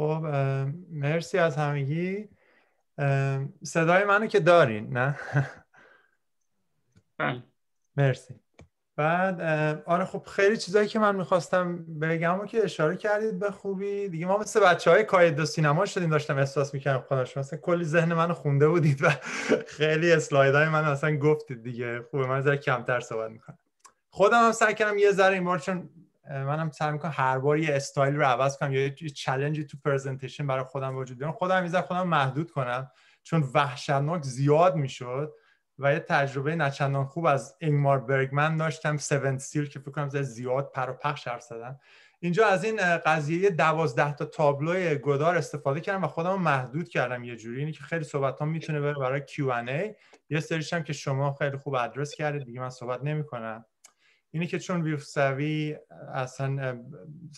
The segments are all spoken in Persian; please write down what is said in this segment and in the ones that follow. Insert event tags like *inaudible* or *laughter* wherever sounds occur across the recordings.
خب مرسی از همگی صدای منو که دارین نه بله. مرسی بعد آره خب خیلی چیزایی که من میخواستم بگم و که اشاره کردید به خوبی دیگه ما مثل بچه های کاید دو سینما شدیم داشتم احساس میکنم خدا شما اصلا کلی ذهن منو خونده بودید و *laughs* خیلی اسلاید های من اصلا گفتید دیگه خوبه من ذره کمتر صحبت میکنم خودم هم سعی کردم یه ذره این بار چون منم سعی میکنم هر بار یه استایل رو عوض کنم یا یه چالنجی تو پرزنتیشن برای خودم وجود بیارم خودم میذارم خودم محدود کنم چون وحشتناک زیاد میشد و یه تجربه نچندان خوب از اینگمار برگمن داشتم 7 سیل که فکر کنم زیاد پر و پخش حرف زدم اینجا از این قضیه دوازده تا تابلو گدار استفاده کردم و خودم محدود کردم یه جوری اینی که خیلی صحبت ها میتونه بره برای Q&A یه سریش هم که شما خیلی خوب ادرس کردید دیگه من صحبت کنم. اینه که چون سوی اصلا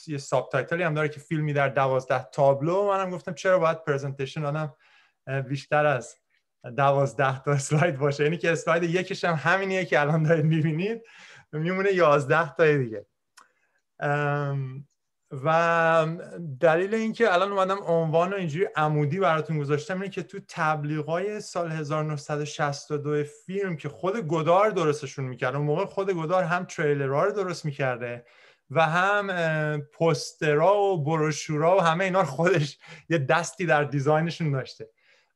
یه ساب تایتلی هم داره که فیلمی در دوازده تابلو منم گفتم چرا باید پرزنتیشن آدم بیشتر از دوازده تا اسلاید باشه یعنی که اسلاید یکیش هم همینیه که الان دارید میبینید میمونه یازده تا دیگه و دلیل اینکه الان اومدم عنوان و اینجوری عمودی براتون گذاشتم اینه که تو تبلیغای سال 1962 فیلم که خود گدار درستشون میکرد اون موقع خود گدار هم تریلرها رو درست میکرده و هم پسترا و بروشورا و همه اینا خودش یه دستی در دیزاینشون داشته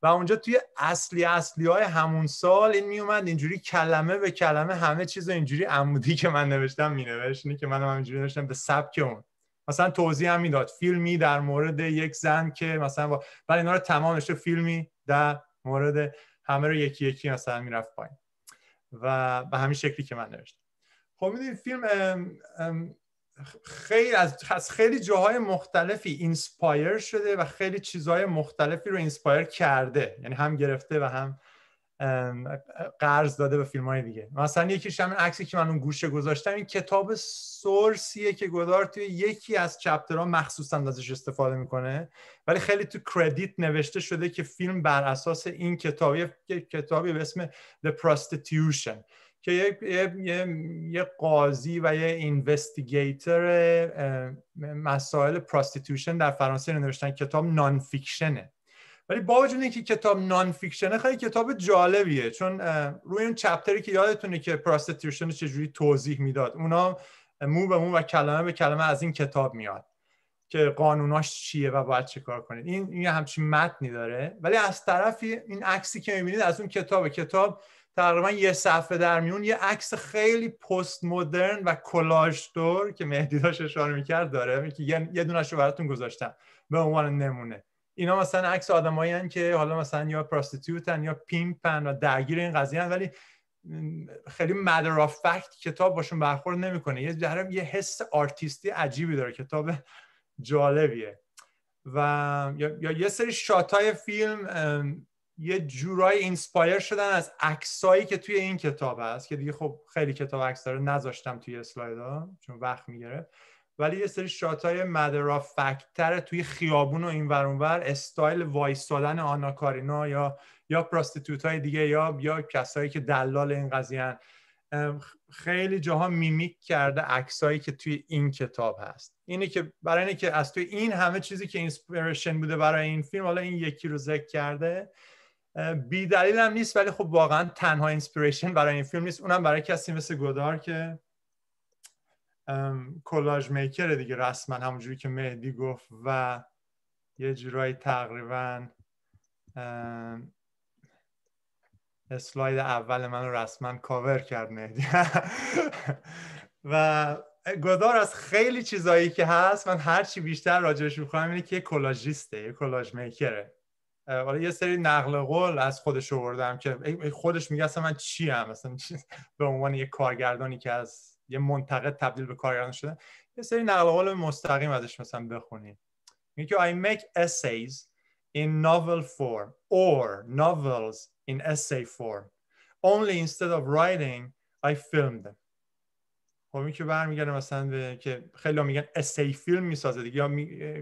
و اونجا توی اصلی اصلی های همون سال این میومد اینجوری کلمه به کلمه همه چیز اینجوری عمودی که من نوشتم مینوشت که من هم اینجوری نوشتم به سبک اون مثلا توضیح هم میداد فیلمی در مورد یک زن که مثلا با... ولی بله، اینا رو تمام نشه فیلمی در مورد همه رو یکی یکی مثلا میرفت پایین و به همین شکلی که من نوشتم خب این فیلم خیلی از خیلی جاهای مختلفی اینسپایر شده و خیلی چیزهای مختلفی رو اینسپایر کرده یعنی هم گرفته و هم قرض داده به فیلم های دیگه مثلا یکی همین عکسی که من اون گوشه گذاشتم این کتاب سورسیه که گذار توی یکی از چپترها مخصوصا ازش استفاده میکنه ولی خیلی تو کردیت نوشته شده که فیلم بر اساس این کتابی کتابی به اسم The Prostitution که یه،, یه،, قاضی و یه اینوستیگیتر مسائل پراستیتوشن در فرانسه نوشتن کتاب نان ولی با وجود اینکه کتاب نان فیکشنه خیلی کتاب جالبیه چون روی اون چپتری که یادتونه که پراستیتیوشن چجوری توضیح میداد اونا مو به مو و کلمه به کلمه از این کتاب میاد که قانوناش چیه و باید چه کار کنید این یه همچین متنی داره ولی از طرفی این عکسی که میبینید از اون کتاب کتاب تقریبا یه صفحه در میون یه عکس خیلی پست مدرن و کلاژ دور که مهدی داشت اشاره میکرد داره یعنی که یه دونش براتون گذاشتم به عنوان نمونه اینا مثلا عکس آدمایی که حالا مثلا یا پراستیتوتن یا پیمپن و درگیر این قضیه هن ولی خیلی مدر آف فکت کتاب باشون برخورد نمیکنه یه جرم یه حس آرتیستی عجیبی داره کتاب جالبیه و یا, یه سری های فیلم یه جورای اینسپایر شدن از عکسایی که توی این کتاب هست که دیگه خب خیلی کتاب عکس داره نذاشتم توی ها چون وقت میگرفت ولی یه سری شاتای مدرا فکتر توی خیابون و این ورانور استایل وایستادن آناکارینا یا یا پراستیتوت های دیگه یا یا کسایی که دلال این قضیه خیلی جاها میمیک کرده عکسایی که توی این کتاب هست اینه که برای اینه که از توی این همه چیزی که اینسپیرشن بوده برای این فیلم حالا این یکی رو ذکر کرده بی دلیل هم نیست ولی خب واقعا تنها اینسپیرشن برای این فیلم نیست اونم برای کسی مثل گودار که کلاژ میکر دیگه رسما همونجوری که مهدی گفت و یه جورایی تقریبا اسلاید اول من رو رسما کاور کرد مهدی *laughs* و گدار از خیلی چیزایی که هست من هرچی بیشتر راجعش میخوام اینه که یه کلاژیسته یه کلاژ میکره حالا یه سری نقل قول از خودش آوردم که خودش میگه اصلا من چی هم *laughs* به عنوان یه کارگردانی که از یه منتقد تبدیل به کارگردان شده یه سری نقل قول مستقیم ازش مثلا بخونید میگه که I make essays in novel form or novels in essay form only instead of writing I film them خب این که برمیگرده مثلا به که خیلی میگن essay فیلم میسازه دیگه یا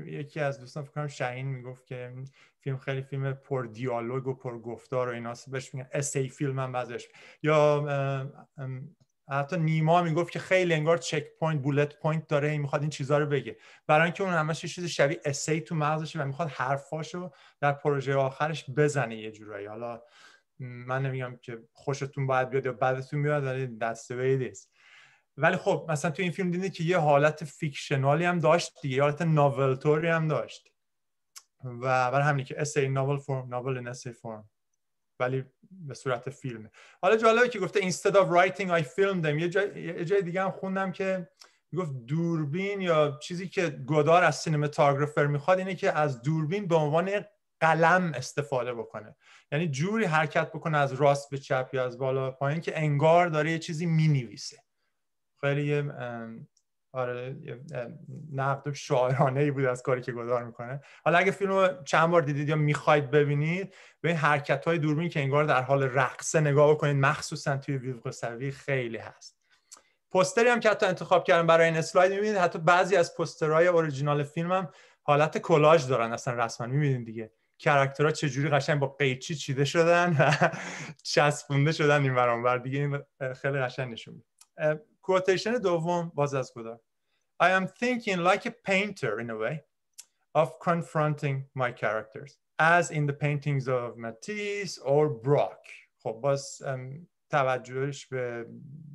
یکی از دوستان فکر کنم شهین میگفت که فیلم خیلی فیلم پر دیالوگ و پر گفتار و ایناست بهش میگن essay فیلم هم بازش یا حتی نیما میگفت که خیلی انگار چک پوینت بولت پوینت داره این میخواد این چیزا رو بگه برای اینکه اون همش یه چیز شبیه اسی تو مغزشه و میخواد حرفاشو در پروژه آخرش بزنه یه جورایی حالا من نمیگم که خوشتون باید بیاد یا بدتون میاد. ولی that's ولی خب مثلا تو این فیلم دیدی که یه حالت فیکشنالی هم داشت دیگه یه حالت ناولتوری هم داشت و برای همینه که اسی ناول فرم ناول فرم ولی به صورت فیلمه حالا جالبه که گفته instead of writing I filmed them یه جای, دیگه هم خوندم که گفت دوربین یا چیزی که گدار از سینماتوگرافر میخواد اینه که از دوربین به عنوان قلم استفاده بکنه یعنی جوری حرکت بکنه از راست به چپ یا از بالا پایین که انگار داره یه چیزی مینویسه خیلی آره نقد شاعرانه ای بود از کاری که گذار میکنه حالا اگه فیلم رو چند بار دیدید یا میخواید ببینید به این حرکت های دوربین که انگار در حال رقص نگاه بکنید مخصوصا توی سروی خیلی هست پستری هم که حتی انتخاب کردم برای این اسلاید میبینید حتی بعضی از پسترهای اوریجینال فیلم هم حالت کلاژ دارن اصلا رسما میبینید دیگه چه جوری قشنگ با قیچی چیده شدن و *laughs* چسبونده شدن این برانور دیگه خیلی قشنگ نشون کوتیشن دوم باز از گودار I am thinking like a painter in a way of confronting my characters as in the paintings of Matisse or Brock خب باز توجهش به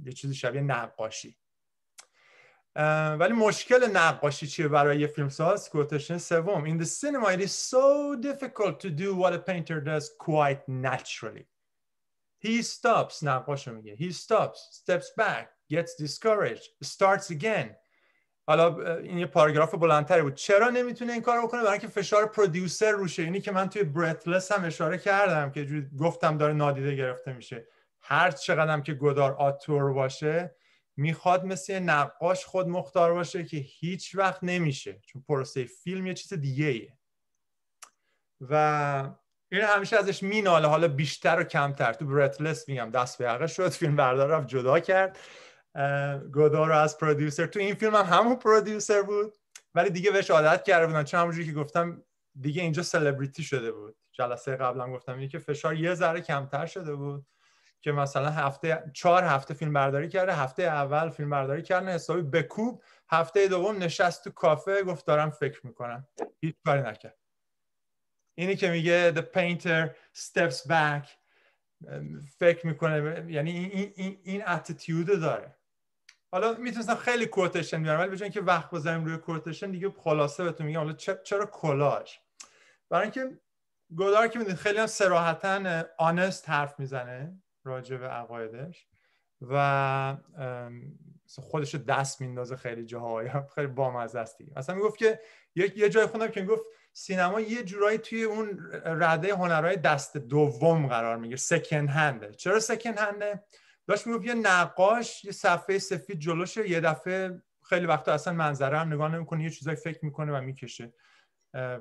یه چیزی شبیه نقاشی ولی مشکل نقاشی چیه برای یه کوتشن سوم in the cinema it is so difficult to do what a painter does quite naturally He stops نقاش رو میگه He stops, steps back, gets discouraged, starts again حالا این یه پاراگراف بلندتری بود چرا نمیتونه این کار بکنه برای اینکه فشار پرودیوسر روشه اینی که من توی برتلس هم اشاره کردم که گفتم داره نادیده گرفته میشه هر هم که گدار آتور باشه میخواد مثل نقاش خود مختار باشه که هیچ وقت نمیشه چون پروسه فیلم یه چیز دیگه ایه. و این یعنی همیشه ازش میناله حالا بیشتر و کمتر تو برتلس میگم دست به حقه شد فیلم بردار رو جدا کرد گودار رو از پرودیوسر تو این فیلم هم همون پرودیوسر بود ولی دیگه بهش عادت کرده بودن چون همونجوری که گفتم دیگه اینجا سلبریتی شده بود جلسه قبلا گفتم اینه که فشار یه ذره کمتر شده بود که مثلا هفته چهار هفته فیلم برداری کرده هفته اول فیلم برداری کردن حسابی بکوب هفته دوم نشست تو کافه گفت دارم فکر میکنم هیچ کاری نکرد اینی که میگه the painter steps back فکر میکنه یعنی این این این داره حالا میتونستم خیلی کوتشن بیارم ولی بجای که وقت بذاریم روی کوتشن دیگه خلاصه بهتون میگم حالا چرا کلاژ برای اینکه گودار که میدونید خیلی هم سراحتا آنست حرف میزنه راجع به عقایدش و خودش دست میندازه خیلی جاهایی. خیلی بامزه است دیگه اصلا میگفت که یه جای خوندم که میگفت سینما یه جورایی توی اون رده هنرهای دست دوم قرار میگیره سکند هنده چرا سکند هنده داشت میگفت یه نقاش یه صفحه سفید جلوشه یه دفعه خیلی وقتا اصلا منظره هم نگاه نمیکنه یه چیزایی فکر میکنه و میکشه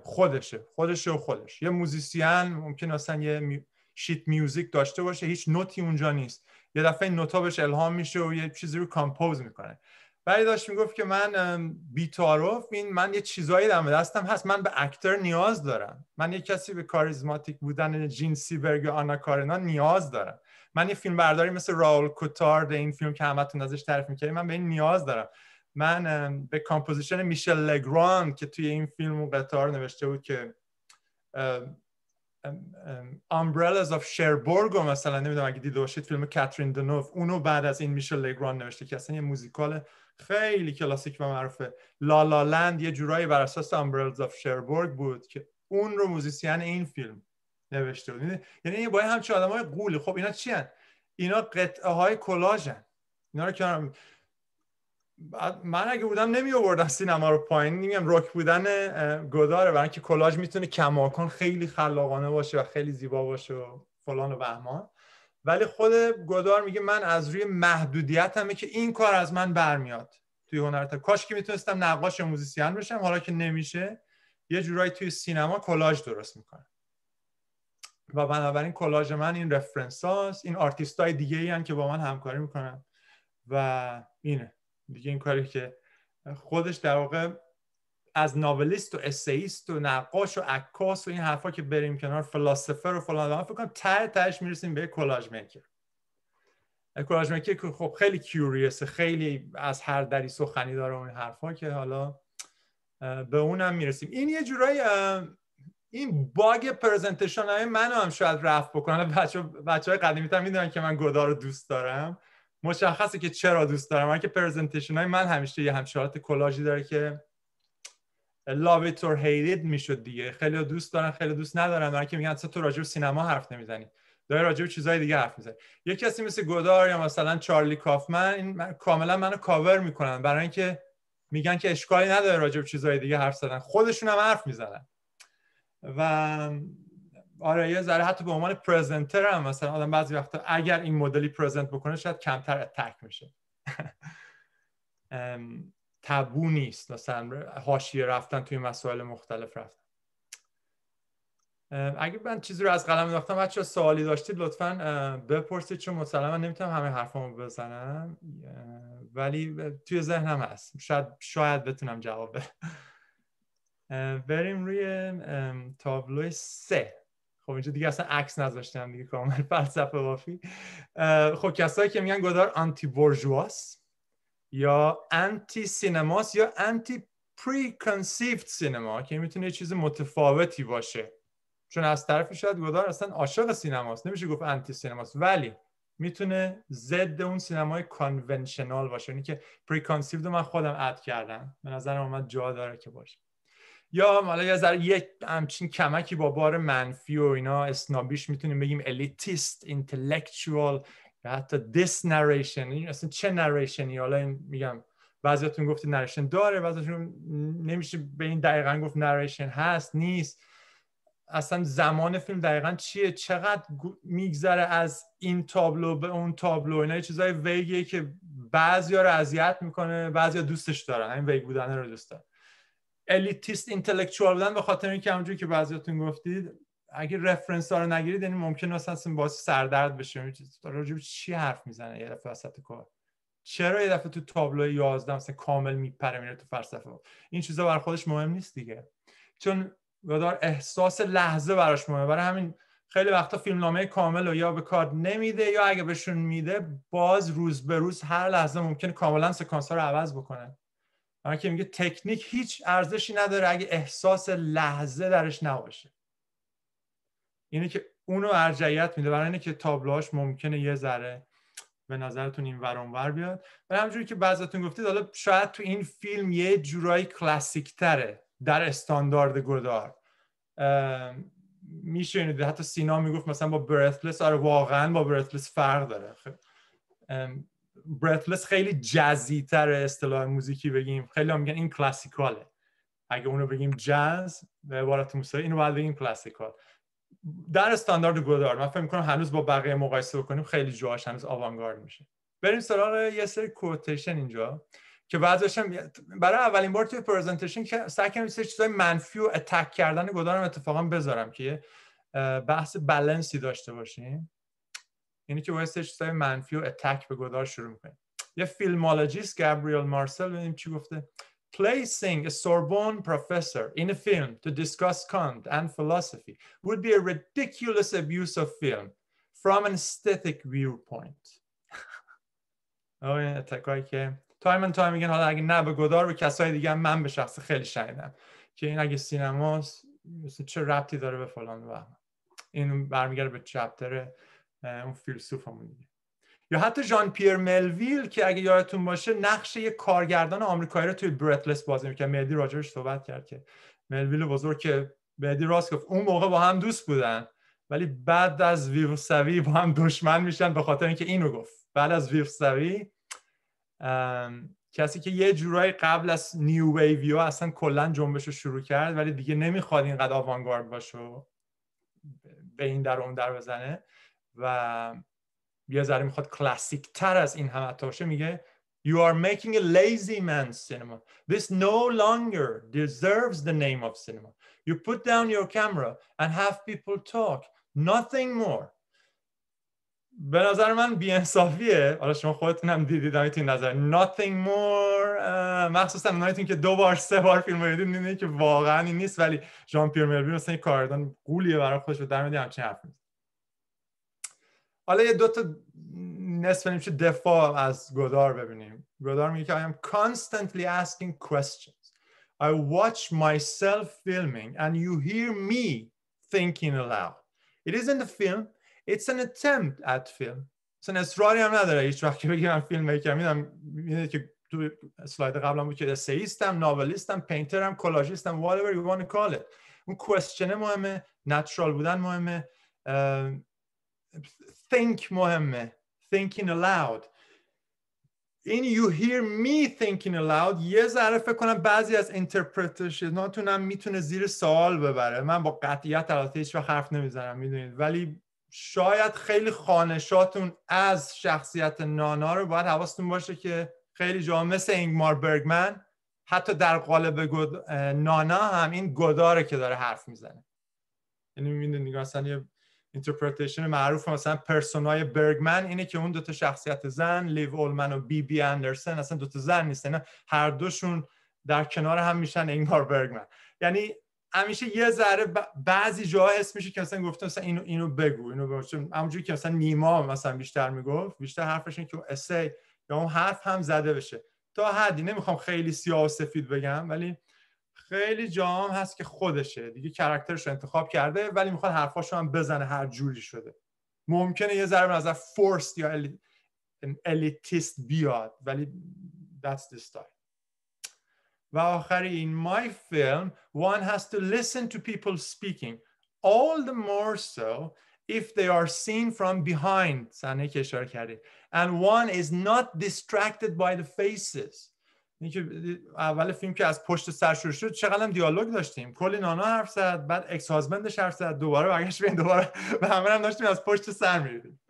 خودشه خودشه و خودش یه موزیسین ممکن اصلا یه شیت میوزیک داشته باشه هیچ نوتی اونجا نیست یه دفعه نوتا بهش الهام میشه و یه چیزی رو کامپوز میکنه ولی داشت میگفت که من بیتاروف این من یه چیزایی در دستم هست من به اکتر نیاز دارم من یه کسی به کاریزماتیک بودن جین سیبرگ و آنا کارنا نیاز دارم من یه فیلم برداری مثل راول کوتارد این فیلم که همتون ازش تعریف میکردیم من به این نیاز دارم من به کامپوزیشن میشل لگران که توی این فیلم و قطار نوشته بود که Umbrellas of Cherbourg مثلا نمیدونم اگه دیده باشید فیلم کاترین دنوف اونو بعد از این میشل لگران نوشته که اصلا یه موزیکال خیلی کلاسیک و معروفه لالا لند یه جورایی بر اساس امبرلز آف شربورگ بود که اون رو موزیسین این فیلم نوشته بود یعنی باید همچه آدم های قولی خب اینا چی هن؟ اینا قطعه های هن اینا رو من اگه بودم نمی آوردم سینما رو پایین نمیم روک بودن گداره برای که کلاژ میتونه کماکان خیلی خلاقانه باشه و خیلی زیبا باشه و فلان و بهمان ولی خود گدار میگه من از روی همه که این کار از من برمیاد توی تا کاش که میتونستم نقاش موزیسین بشم حالا که نمیشه یه جورایی توی سینما کلاژ درست میکنم و بنابراین کلاژ من این رفرنس هاست این آرتیست های دیگه ای هم که با من همکاری میکنن و اینه دیگه این کاری که خودش در واقع از ناولیست و اسیست و نقاش و عکاس و این حرفا که بریم کنار فلاسفر و فلان فکر کنم ته تهش میرسیم به کلاژ میکر کولاج میکر که خب خیلی کیوریوسه خیلی از هر دری سخنی داره اون حرفا که حالا به اونم میرسیم این یه جورایی این باگ پرزنتشن های من هم شاید رفت بکنه بچه, بچه های قدیمی تر میدونن که من گودار رو دوست دارم مشخصه که چرا دوست دارم من که پرزنتشن های من همیشه یه همشارات کلاژی داره که love it or hate it میشد دیگه خیلی دوست دارن خیلی دوست ندارن من که میگن اصلا تو راجب سینما حرف نمیزنی داری راجب به چیزای دیگه حرف میزنی یه کسی مثل گودار یا مثلا چارلی کافمن این من... کاملا منو کاور میکنن برای اینکه میگن که اشکالی نداره راجب چیزای دیگه حرف زدن خودشون هم حرف میزنن و آره یه ذره حتی به عنوان پرزنتر هم مثلا آدم بعضی وقتا اگر این مدلی پرزنت بکنه شاید کمتر اتک میشه *laughs* تبو نیست مثلا حاشیه رفتن توی مسائل مختلف رفتن اگه من چیزی رو از قلم انداختم بچه سوالی داشتید لطفاً بپرسید چون من نمیتونم همه حرفامو بزنم ولی توی ذهنم هست شاید شاید بتونم جواب بدم بریم روی تابلو سه خب اینجا دیگه اصلا عکس نذاشتم دیگه کامل فلسفه بافی خب کسایی که میگن گدار آنتی بورژواس یا انتی سینماست یا انتی پری کنسیفت سینما که میتونه چیز متفاوتی باشه چون از طرف شاید گدار اصلا عاشق سینماست نمیشه گفت انتی سینماست ولی میتونه ضد اون سینمای کانونشنال باشه یعنی که پری رو من خودم اد کردم به نظر من جا داره که باشه یا حالا یه ذره یک همچین کمکی با بار منفی و اینا اسنابیش میتونیم بگیم الیتیست اینتלקچوال حتی دس نریشن این اصلا چه نریشنی حالا این میگم بعضیاتون گفتی نریشن داره بعضیاتون نمیشه به این دقیقا گفت نریشن هست نیست اصلا زمان فیلم دقیقا چیه چقدر میگذره از این تابلو به اون تابلو اینا یه چیزای ویگیه که بعضیا رو اذیت میکنه بعضیا دوستش داره همین ویگ بودن رو دوست دارن الیتیست اینتלקچوال بودن به خاطر اینکه همونجوری که بعضیاتون گفتید اگه رفرنس ها رو نگیرید یعنی ممکن است باعث سردرد بشه یعنی راجب چی حرف میزنه یه دفعه وسط کار چرا یه دفعه تو تابلو 11 مثلا کامل میپره میره تو فلسفه این چیزا بر خودش مهم نیست دیگه چون بدار احساس لحظه براش مهمه برای همین خیلی وقتا فیلمنامه کامل رو یا به کار نمیده یا اگه بهشون میده باز روز به روز هر لحظه ممکنه کاملا سکانس ها رو عوض بکنن برای که میگه تکنیک هیچ ارزشی نداره اگه احساس لحظه درش نباشه اینه که اونو ارجعیت میده برای اینه که تابلوهاش ممکنه یه ذره به نظرتون این ورانور بیاد و همجوری که بعضتون گفتید حالا شاید تو این فیلم یه جورایی کلاسیک تره در استاندارد گدار یعنی حتی سینا میگفت مثلا با برثلس آره واقعا با برثلس فرق داره برثلس خب، خیلی جزی تر اصطلاح موزیکی بگیم خیلی میگن این کلاسیکاله اگه اونو بگیم جاز به عبارت موسیقی اینو باید بگیم کلاسیکال در استاندارد گودار من فکر میکنم هنوز با بقیه مقایسه بکنیم خیلی جواش هنوز آوانگارد میشه بریم سراغ یه سری کوتیشن اینجا که هاشم برای اولین بار توی پرزنتیشن که سعی کنم سه چیزای منفی و اتک کردن گودارم اتفاقا بذارم که بحث بالانسی داشته باشیم یعنی که باید چیزای منفی و اتک به گودار شروع میکنیم یه فیلمولوژیست گابریل مارسل ببینیم چی گفته placing a Sorbonne professor in a film to discuss Kant and philosophy would be a ridiculous abuse of film from an aesthetic viewpoint. آقای تکایی که تایم ان تایم میگن حالا اگه نه به گدار به کسای دیگه من به شخص خیلی شنیدم که این اگه سینماست چه ربطی داره به فلان و این برمیگرده به چپتر اون فیلسوفمون دیگه یا حتی ژان پیر ملویل که اگه یادتون باشه نقش یه کارگردان آمریکایی رو توی برتلس بازی میکرد مهدی راجرش صحبت کرد که ملویل بزرگ که مهدی راست گفت اون موقع با هم دوست بودن ولی بعد از سوی با هم دشمن میشن به خاطر اینکه اینو گفت بعد از سوی کسی که یه جورایی قبل از نیو ویو اصلا کلا جنبش رو شروع کرد ولی دیگه نمیخواد اینقدر آوانگارد باشه به این در اون در بزنه و یه ذره میخواد کلاسیک تر از این همه تاشه میگه You are making a lazy man's cinema. This no longer deserves the name of cinema. You put down your camera and have people talk. Nothing more. به نظر من بیانصافیه حالا شما خودتون هم دیدید این نظر nothing more مخصوصا اونایتون که دو بار سه بار فیلم رو دیدید که واقعا این نیست ولی جان پیر ملوی مثلا این کاردان قولیه برای خودش به در میده چه حرف میزنه حالا یه دوتا نصف چه دفاع از گودار ببینیم گودار میگه که I am constantly asking questions I watch myself filming and you hear me thinking aloud It isn't a film It's an attempt at film اصلا اصراری هم نداره هیچ وقت که بگیرم فیلم میکرم میدم میدونید که تو قبل قبلا بود که اسیستم ناولستم پینترم کلاژیستم whatever you want to call it اون کوسچنه مهمه نترال بودن مهمه think مهمه thinking aloud این you hear me thinking aloud یه ذره فکر کنم بعضی از اینترپریتیشناتونم میتونه زیر سوال ببره من با قطعیت الاته هیچ حرف نمیزنم میدونید ولی شاید خیلی خانشاتون از شخصیت نانا رو باید حواستون باشه که خیلی جامعه مثل اینگمار برگمن حتی در قالب نانا هم این گداره که داره حرف میزنه یعنی میدونید اصلا یه اینترپرتیشن معروف مثلا پرسونای برگمن اینه که اون دوتا شخصیت زن لیو اولمن و بی بی اندرسن اصلا دوتا زن نیستن هر دوشون در کنار هم میشن بار برگمن یعنی همیشه یه ذره بعضی جاها حس میشه که مثلا گفته مثلا اینو اینو بگو اینو بگو همونجوری که مثلا نیما مثلا بیشتر میگفت بیشتر حرفش اینه که اسی یا اون حرف هم زده بشه تا حدی نمیخوام خیلی سیاه و سفید بگم ولی خیلی جام هست که خودشه دیگه کرکترش رو انتخاب کرده ولی میخواد حرفاشو هم بزنه هر جوری شده ممکنه یه ذره نظر فورست یا الیتیست بیاد ولی that's the style و آخری in my film one has to listen to people speaking all the more so if they are seen from behind صحنه که اشاره کردید and one is not distracted by the faces اینکه اول فیلم که از پشت سر شروع شد چقدر هم دیالوگ داشتیم کلی نانا حرف زد بعد اکس هازمندش حرف زد دوباره برگشت بین دوباره و *laughs* همه هم داشتیم از پشت سر میریدیم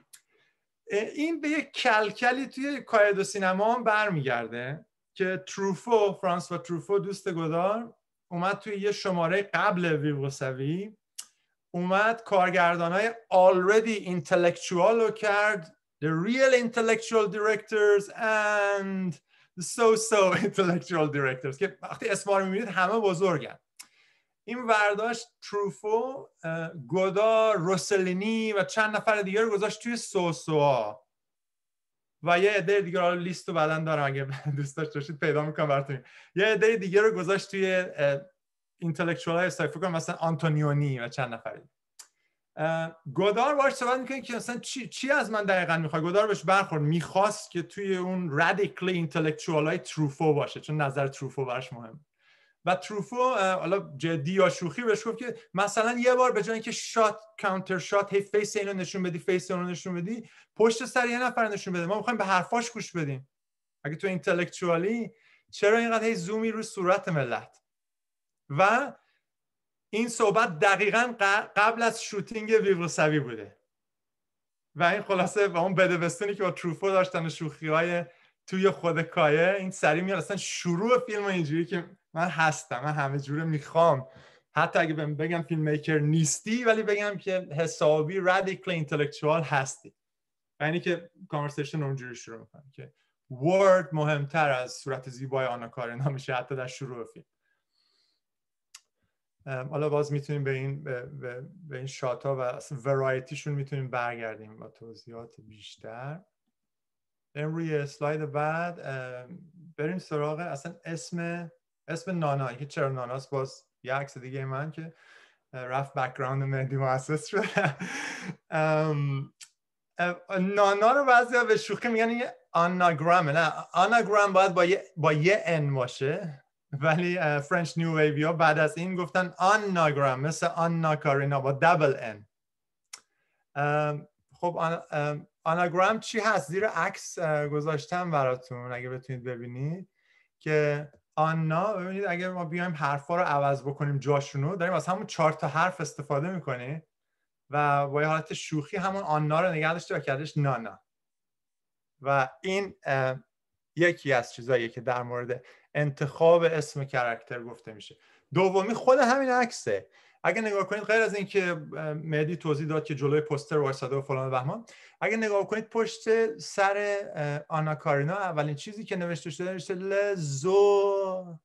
این به یک کلکلی توی کایدو سینما هم برمیگرده که تروفو و تروفو دوست گدار اومد توی یه شماره قبل ویوسوی اومد کارگردان های already intellectual رو کرد the real intellectual directors and سو سو *laughs* intellectual directors که وقتی اسما رو میبینید همه بزرگن این برداشت تروفو گودا روسلینی و چند نفر دیگر رو گذاشت توی سو ها. و یه عده دیگر رو لیست رو بعدا دارم اگه *laughs* دوست داشت باشید پیدا میکنم براتون یه عده دیگر رو گذاشت توی اینتלקچوال های مثلا آنتونیونی و چند نفر گودار باش صحبت میکنه که اصلا چی, چی از من دقیقا میخواد گودار بهش برخورد میخواست که توی اون رادیکلی اینتلیکچوال های تروفو باشه چون نظر تروفو برش مهم و تروفو حالا جدی یا شوخی بهش گفت که مثلا یه بار به جای اینکه شات کانتر شات هی فیس اینو نشون بدی فیس اینو نشون بدی پشت سر یه نفر نشون بده ما میخوایم به حرفاش گوش بدیم اگه تو اینتلیکچوالی چرا اینقدر هی زومی رو صورت ملت و این صحبت دقیقا قبل از شوتینگ ویوروسوی بوده و این خلاصه و اون بدوستونی که با تروفو داشتن و شوخی های توی خود کایه این سری میاد اصلا شروع فیلم اینجوری که من هستم من همه جوره میخوام حتی اگه بگم فیلم میکر نیستی ولی بگم که حسابی رادیکل اینتלקچوال هستی یعنی که کانورسیشن اونجوری شروع میکنه که ورد مهمتر از صورت زیبای آنا کارنا میشه حتی در شروع فیلم حالا باز میتونیم به این به, به, به این شات و ورایتیشون میتونیم برگردیم با توضیحات بیشتر بریم روی سلاید بعد بریم سراغ اصلا اسم اسم نانا که چرا ناناس باز یه عکس دیگه من که رفت بکراند مهدی مؤسس شد نانا رو بعضی به شوخی میگن یه آناگرامه نه آناگرام باید با یه, با یه ان باشه ولی فرنش نیو ویوی ها بعد از این گفتن آن ناگرام مثل آن ناکارینا با دبل ان خب آن، آناگرام چی هست زیر عکس گذاشتم براتون اگه بتونید ببینید که آنا ببینید اگه ما بیایم حرفا رو عوض بکنیم جاشونو داریم از همون چهار تا حرف استفاده میکنیم و با یه حالت شوخی همون آنا رو نگه داشته و کردش نانا و این یکی از چیزایی که در مورد انتخاب اسم کرکتر گفته میشه دومی خود همین عکسه اگه نگاه کنید غیر از اینکه مهدی توضیح داد که جلوی پوستر وایساده و فلان بهمان اگه نگاه کنید پشت سر آنا کارینا اولین چیزی که نوشته شده نوشته لزو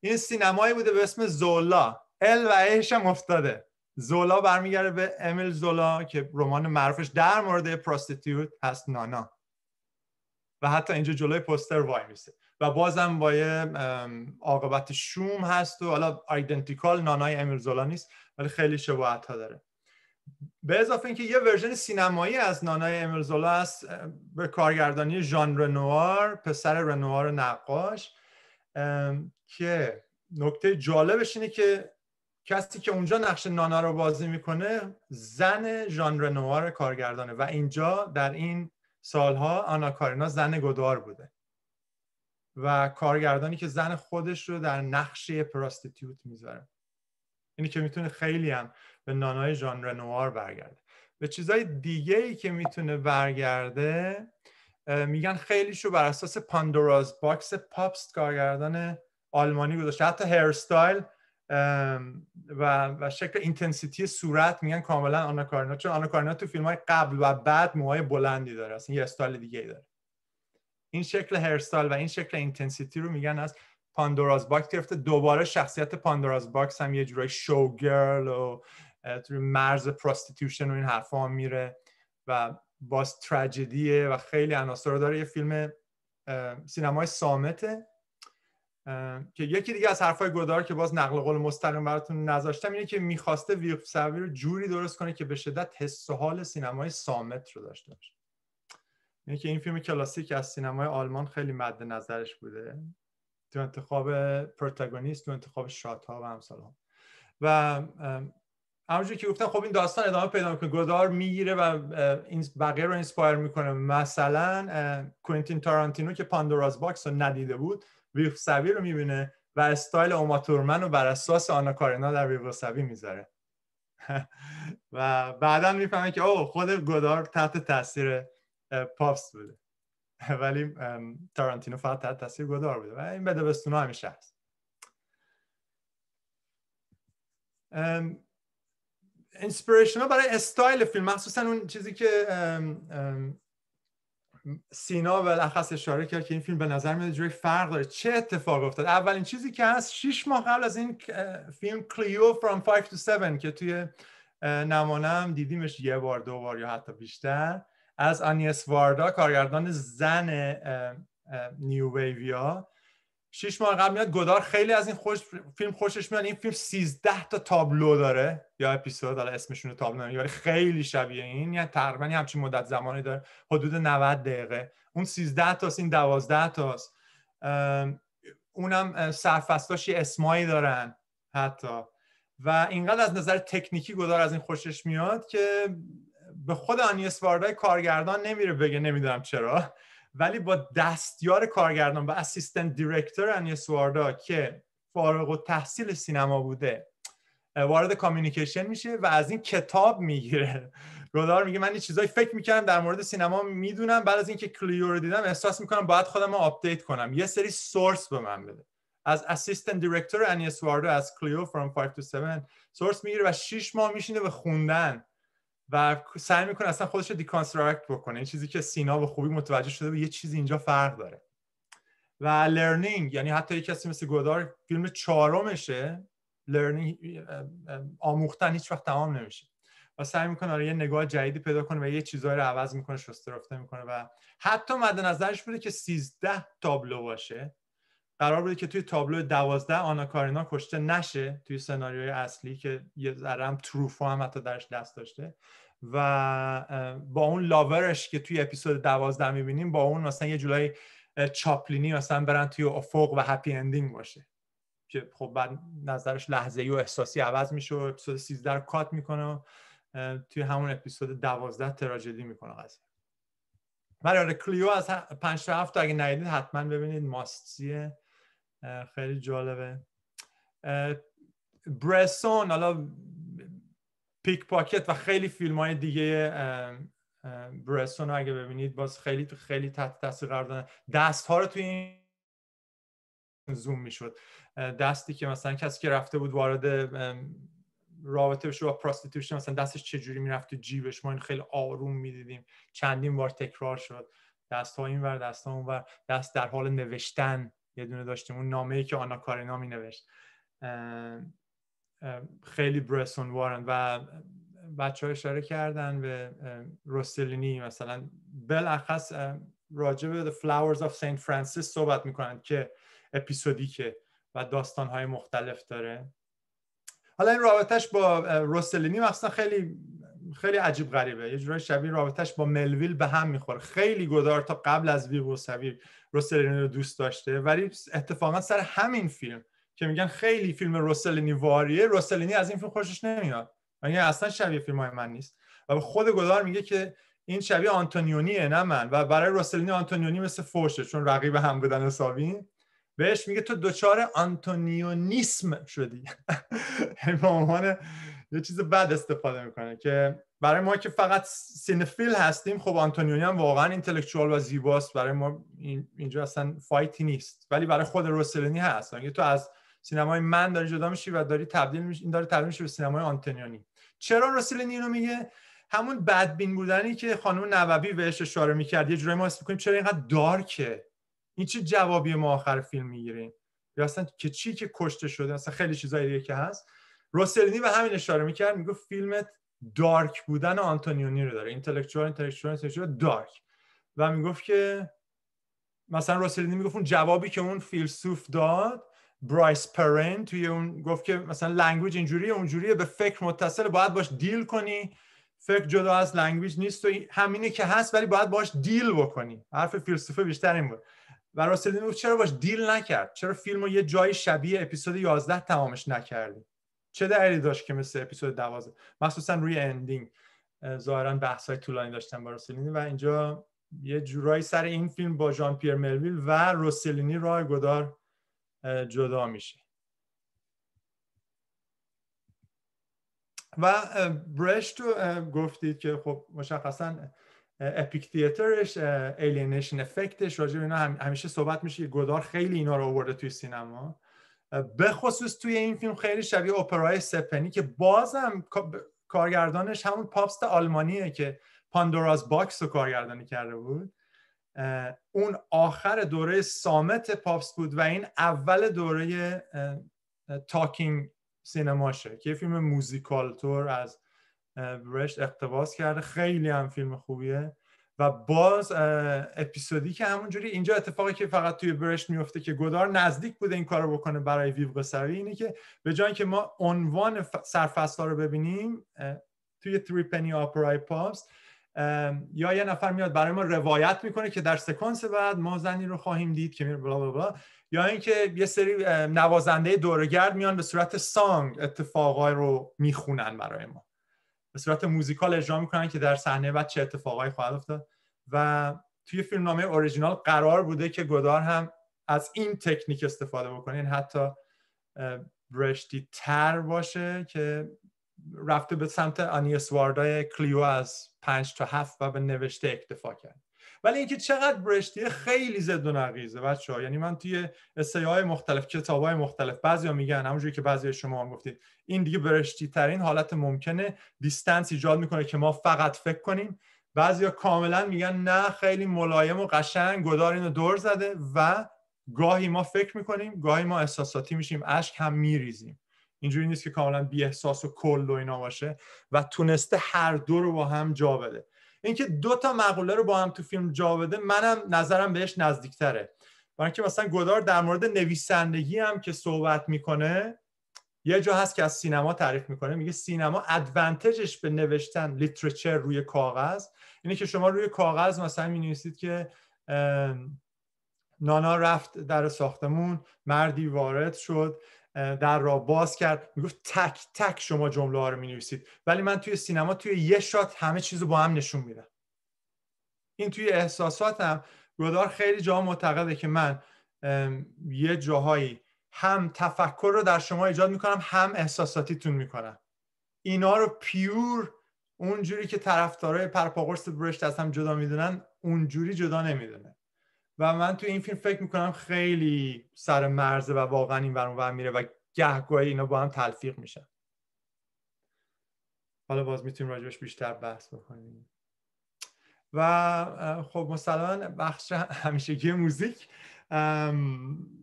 این سینمایی بوده به اسم زولا ال و ایش هم افتاده زولا برمیگرده به امیل زولا که رمان معروفش در مورد پراستیتیوت هست نانا و حتی اینجا جلوی پوستر وای میسه و بازم با یه عاقبت شوم هست و حالا آیدنتیکال نانای امیرزولا نیست ولی خیلی شباهت ها داره به اضافه اینکه یه ورژن سینمایی از نانای امیرزولا است به کارگردانی ژان رنوار پسر رنوار نقاش که نکته جالبش اینه که کسی که اونجا نقش نانا رو بازی میکنه زن ژان رنوار کارگردانه و اینجا در این سالها آنا کارینا زن گدار بوده و کارگردانی که زن خودش رو در نقش پراستیتیوت میذاره اینی که میتونه خیلی هم به نانای ژانر نوار برگرده به چیزای دیگه ای که میتونه برگرده میگن رو بر اساس پاندوراز باکس پاپست کارگردان آلمانی گذاشته حتی هرستایل و, و شکل اینتنسیتی صورت میگن کاملا آنا چون آنا تو فیلم های قبل و بعد موهای بلندی داره اصلا یه استایل دیگه ای داره این شکل هرستال و این شکل اینتنسیتی رو میگن از پاندوراز باکس گرفته دوباره شخصیت پاندوراز باکس هم یه جورای شوگرل و توی مرز پروستیتوشن و این حرفا هم میره و باز تراجدیه و خیلی عناصر داره یه فیلم سینمای سامته که یکی دیگه از حرفای گودار که باز نقل قول مستقیم براتون نذاشتم اینه که میخواسته ویف رو جوری درست کنه که به شدت حس و حال سینمای سامت رو داشته باشه اینه که این فیلم کلاسیک از سینمای آلمان خیلی مد نظرش بوده تو انتخاب پروتاگونیست تو انتخاب شات ها و همسال و همونجور که گفتن خب این داستان ادامه پیدا میکنه گودار میگیره و این بقیه رو اینسپایر میکنه مثلا کوینتین تارانتینو که پاندوراز باکس رو ندیده بود ویوسوی رو میبینه و استایل اوماتورمن رو بر اساس آنا کارینا در ویوسوی میذاره *laughs* و بعدا میفهمه که او خود گدار تحت تاثیر پاپس بوده *laughs* ولی تارانتینو فقط تحت تاثیر گدار بوده و این بدبستون همیشه هست اینسپیریشن ها برای استایل فیلم مخصوصا اون چیزی که سینا بالاخص اشاره کرد که این فیلم به نظر میاد جوری فرق داره چه اتفاق افتاد اولین چیزی که هست شیش ماه قبل از این فیلم کلیو فرام 5 to 7 که توی نمانم دیدیمش یه بار دو بار یا حتی بیشتر از آنیس واردا کارگردان زن نیو ویویا شش ماه قبل میاد گدار خیلی از این خوش فیلم خوشش میاد این فیلم 13 تا تابلو داره یا اپیزود حالا اسمشون تابلو نمیاره یعنی خیلی شبیه این یعنی تقریبا همچین مدت زمانی داره حدود 90 دقیقه اون 13 تا این 12 تا اونم سرفستاشی اسمایی دارن حتی و اینقدر از نظر تکنیکی گدار از این خوشش میاد که به خود آنیس واردای کارگردان نمیره بگه نمیدونم چرا ولی با دستیار کارگردان و اسیستنت دیرکتور انیه سواردا که فارغ و تحصیل سینما بوده وارد کامیونیکیشن میشه و از این کتاب میگیره رودار *laughs* میگه من این چیزایی فکر میکردم در مورد سینما میدونم بعد از اینکه کلیو رو دیدم احساس میکنم باید خودم رو آپدیت کنم یه سری سورس به من بده از اسیستنت دیرکتور انیس واردو از کلیو فرام 5 تو 7 سورس میگیره و 6 ماه میشینه به خوندن و سعی میکنه اصلا خودش رو دیکانستراکت بکنه چیزی که سینا به خوبی متوجه شده به یه چیزی اینجا فرق داره و لرنینگ یعنی حتی یه کسی مثل گودار فیلم چهارمشه لرنینگ آموختن هیچ وقت تمام نمیشه و سعی میکنه آره یه نگاه جدیدی پیدا کنه و یه چیزهایی رو عوض میکنه شسته رفته میکنه و حتی مد نظرش بوده که 13 تابلو باشه قرار بوده که توی تابلو دوازده آنا کارینا کشته نشه توی سناریوی اصلی که یه ذره هم تروفو هم حتی درش دست داشته و با اون لاورش که توی اپیزود دوازده میبینیم با اون مثلا یه جولای چاپلینی مثلا برن توی افق و هپی اندینگ باشه که خب بعد نظرش لحظه ای و احساسی عوض میشه و اپیزود 13 رو کات میکنه و توی همون اپیزود 12 تراژدی میکنه قضیه ولی آره کلیو از 5 تا 7 اگه حتما ببینید ماستیه خیلی جالبه برسون حالا پیک پاکت و خیلی فیلم های دیگه برسون اگه ببینید باز خیلی خیلی تحت تاثیر قرار دادن دست ها رو توی این زوم میشد دستی که مثلا کسی که رفته بود وارد رابطه بشه با پراستیتوشن مثلا دستش چجوری میرفت تو جیبش ما این خیلی آروم میدیدیم چندین بار تکرار شد دست ها این ور دست ها اون ور دست در حال نوشتن یه دونه داشتیم اون نامه ای که آنا کارینا می نوشت خیلی برسون وارن و بچه ها اشاره کردن به روسلینی مثلا بالاخص راجع به The Flowers of Saint Francis صحبت میکنن که که و داستانهای مختلف داره حالا این رابطش با روسلینی مثلا خیلی خیلی عجیب غریبه یه جورای شبیه رابطش با ملویل به هم میخوره خیلی گذار تا قبل از ویو و سویر روسلینی رو دوست داشته ولی اتفاقا سر همین فیلم که میگن خیلی فیلم روسلینی واریه روسلینی از این فیلم خوشش نمیاد یعنی اصلا شبیه فیلم های من نیست و خود گذار میگه که این شبیه آنتونیونیه نه من و برای روسلینی آنتونیونی مثل فوشه چون رقیب هم بودن حسابی بهش میگه تو دچار آنتونیونیسم شدی *laughs* به عنوان یه چیز بد استفاده میکنه که برای ما که فقط سینفیل هستیم خب آنتونیونی هم واقعا اینتلیکچوال و زیباست برای ما اینجا اصلا فایتی نیست ولی برای خود روسلینی هست اگه یعنی تو از سینمای من داری جدا میشی و داری تبدیل میشی این داره تبدیل میشه به سینمای آنتونیونی چرا روسلینی رو میگه همون بدبین بودنی که خانم نووی بهش اشاره میکرد یه جورایی ما اسم چرا اینقدر دارکه این چه جوابی ما آخر فیلم میگیریم یا اصلا که چی که کشته شده اصلا خیلی چیزایی که هست روسلینی به همین اشاره میکرد گفت فیلمت دارک بودن آنتونیونی رو داره اینتלקچوال اینتלקچوال دارک و میگفت که مثلا روسلینی میگفت اون جوابی که اون فیلسوف داد برایس پرن توی اون گفت که مثلا لنگویج اینجوریه اونجوریه به فکر متصل باید باش دیل کنی فکر جدا از لنگویج نیست و همینه که هست ولی باید باش دیل بکنی حرف فیلسوفه بیشتر این بود و راسلینی گفت چرا باش دیل نکرد چرا فیلم یه جای شبیه اپیزود 11 تمامش نکردی چه دلیلی داشت که مثل اپیزود 12 مخصوصا روی اندینگ ظاهرا بحث های طولانی داشتن با روسلینی و اینجا یه جورایی سر این فیلم با ژان پیر ملویل و روسلینی راه گدار جدا میشه و برشت گفتید که خب مشخصا اپیک تیترش الینیشن افکتش راجع به اینا همیشه صحبت میشه که گدار خیلی اینا رو آورده توی سینما به خصوص توی این فیلم خیلی شبیه اپرای سپنی که بازم کارگردانش همون پاپست آلمانیه که پاندوراز باکس رو کارگردانی کرده بود اون آخر دوره سامت پاپس بود و این اول دوره تاکینگ سینماشه که فیلم موزیکال تور از برشت اقتباس کرده خیلی هم فیلم خوبیه و باز اپیزودی که همونجوری اینجا اتفاقی که فقط توی برشت میفته که گدار نزدیک بوده این کارو بکنه برای ویو قصری اینه که به جای که ما عنوان سرفصل رو ببینیم توی تری پنی آپرای پاپس یا یه نفر میاد برای ما روایت میکنه که در سکانس بعد ما زنی رو خواهیم دید که بلا بلا بلا یا اینکه یه سری نوازنده دورگرد میان به صورت سانگ اتفاقای رو میخونن برای ما به صورت موزیکال اجرا میکنن که در صحنه بعد چه اتفاقایی خواهد افتاد و توی فیلمنامه اوریجینال قرار بوده که گدار هم از این تکنیک استفاده بکنین یعنی حتی رشتی تر باشه که رفته به سمت واردای کلیو از پنج تا هفت و به نوشته اکتفا کرد ولی اینکه چقدر برشتیه خیلی زد و نقیزه بچه ها یعنی من توی اسای های مختلف کتاب های مختلف ها میگن همونجوری که بعضی شما هم گفتید این دیگه برشتی ترین حالت ممکنه دیستنس ایجاد میکنه که ما فقط فکر کنیم بعضیا کاملا میگن نه خیلی ملایم و قشنگ گدار اینو دور زده و گاهی ما فکر میکنیم گاهی ما احساساتی میشیم اشک هم میریزیم اینجوری نیست که کاملا بی احساس و کل و اینا باشه و تونسته هر دو رو با هم جا بده اینکه دو تا مقوله رو با هم تو فیلم جا بده منم نظرم بهش نزدیکتره برای که مثلا گدار در مورد نویسندگی هم که صحبت میکنه یه جا هست که از سینما تعریف میکنه میگه سینما ادوانتجش به نوشتن لیترچر روی کاغذ اینه که شما روی کاغذ مثلا می نویسید که نانا رفت در ساختمون مردی وارد شد در را باز کرد میگفت تک تک شما جمله ها رو می نویسید ولی من توی سینما توی یه شات همه چیز رو با هم نشون میدم این توی احساساتم گدار خیلی جا معتقده که من یه جاهایی هم تفکر رو در شما ایجاد میکنم هم احساساتیتون میکنم اینا رو پیور اونجوری که طرفدارای پرپاقرس برشت از هم جدا میدونن اونجوری جدا نمیدونه و من تو این فیلم فکر میکنم خیلی سر مرزه و واقعا این اون میره و گهگاهی اینا با هم تلفیق میشن حالا باز میتونیم راجبش بیشتر بحث بکنیم و خب مسلما بخش همیشگی موزیک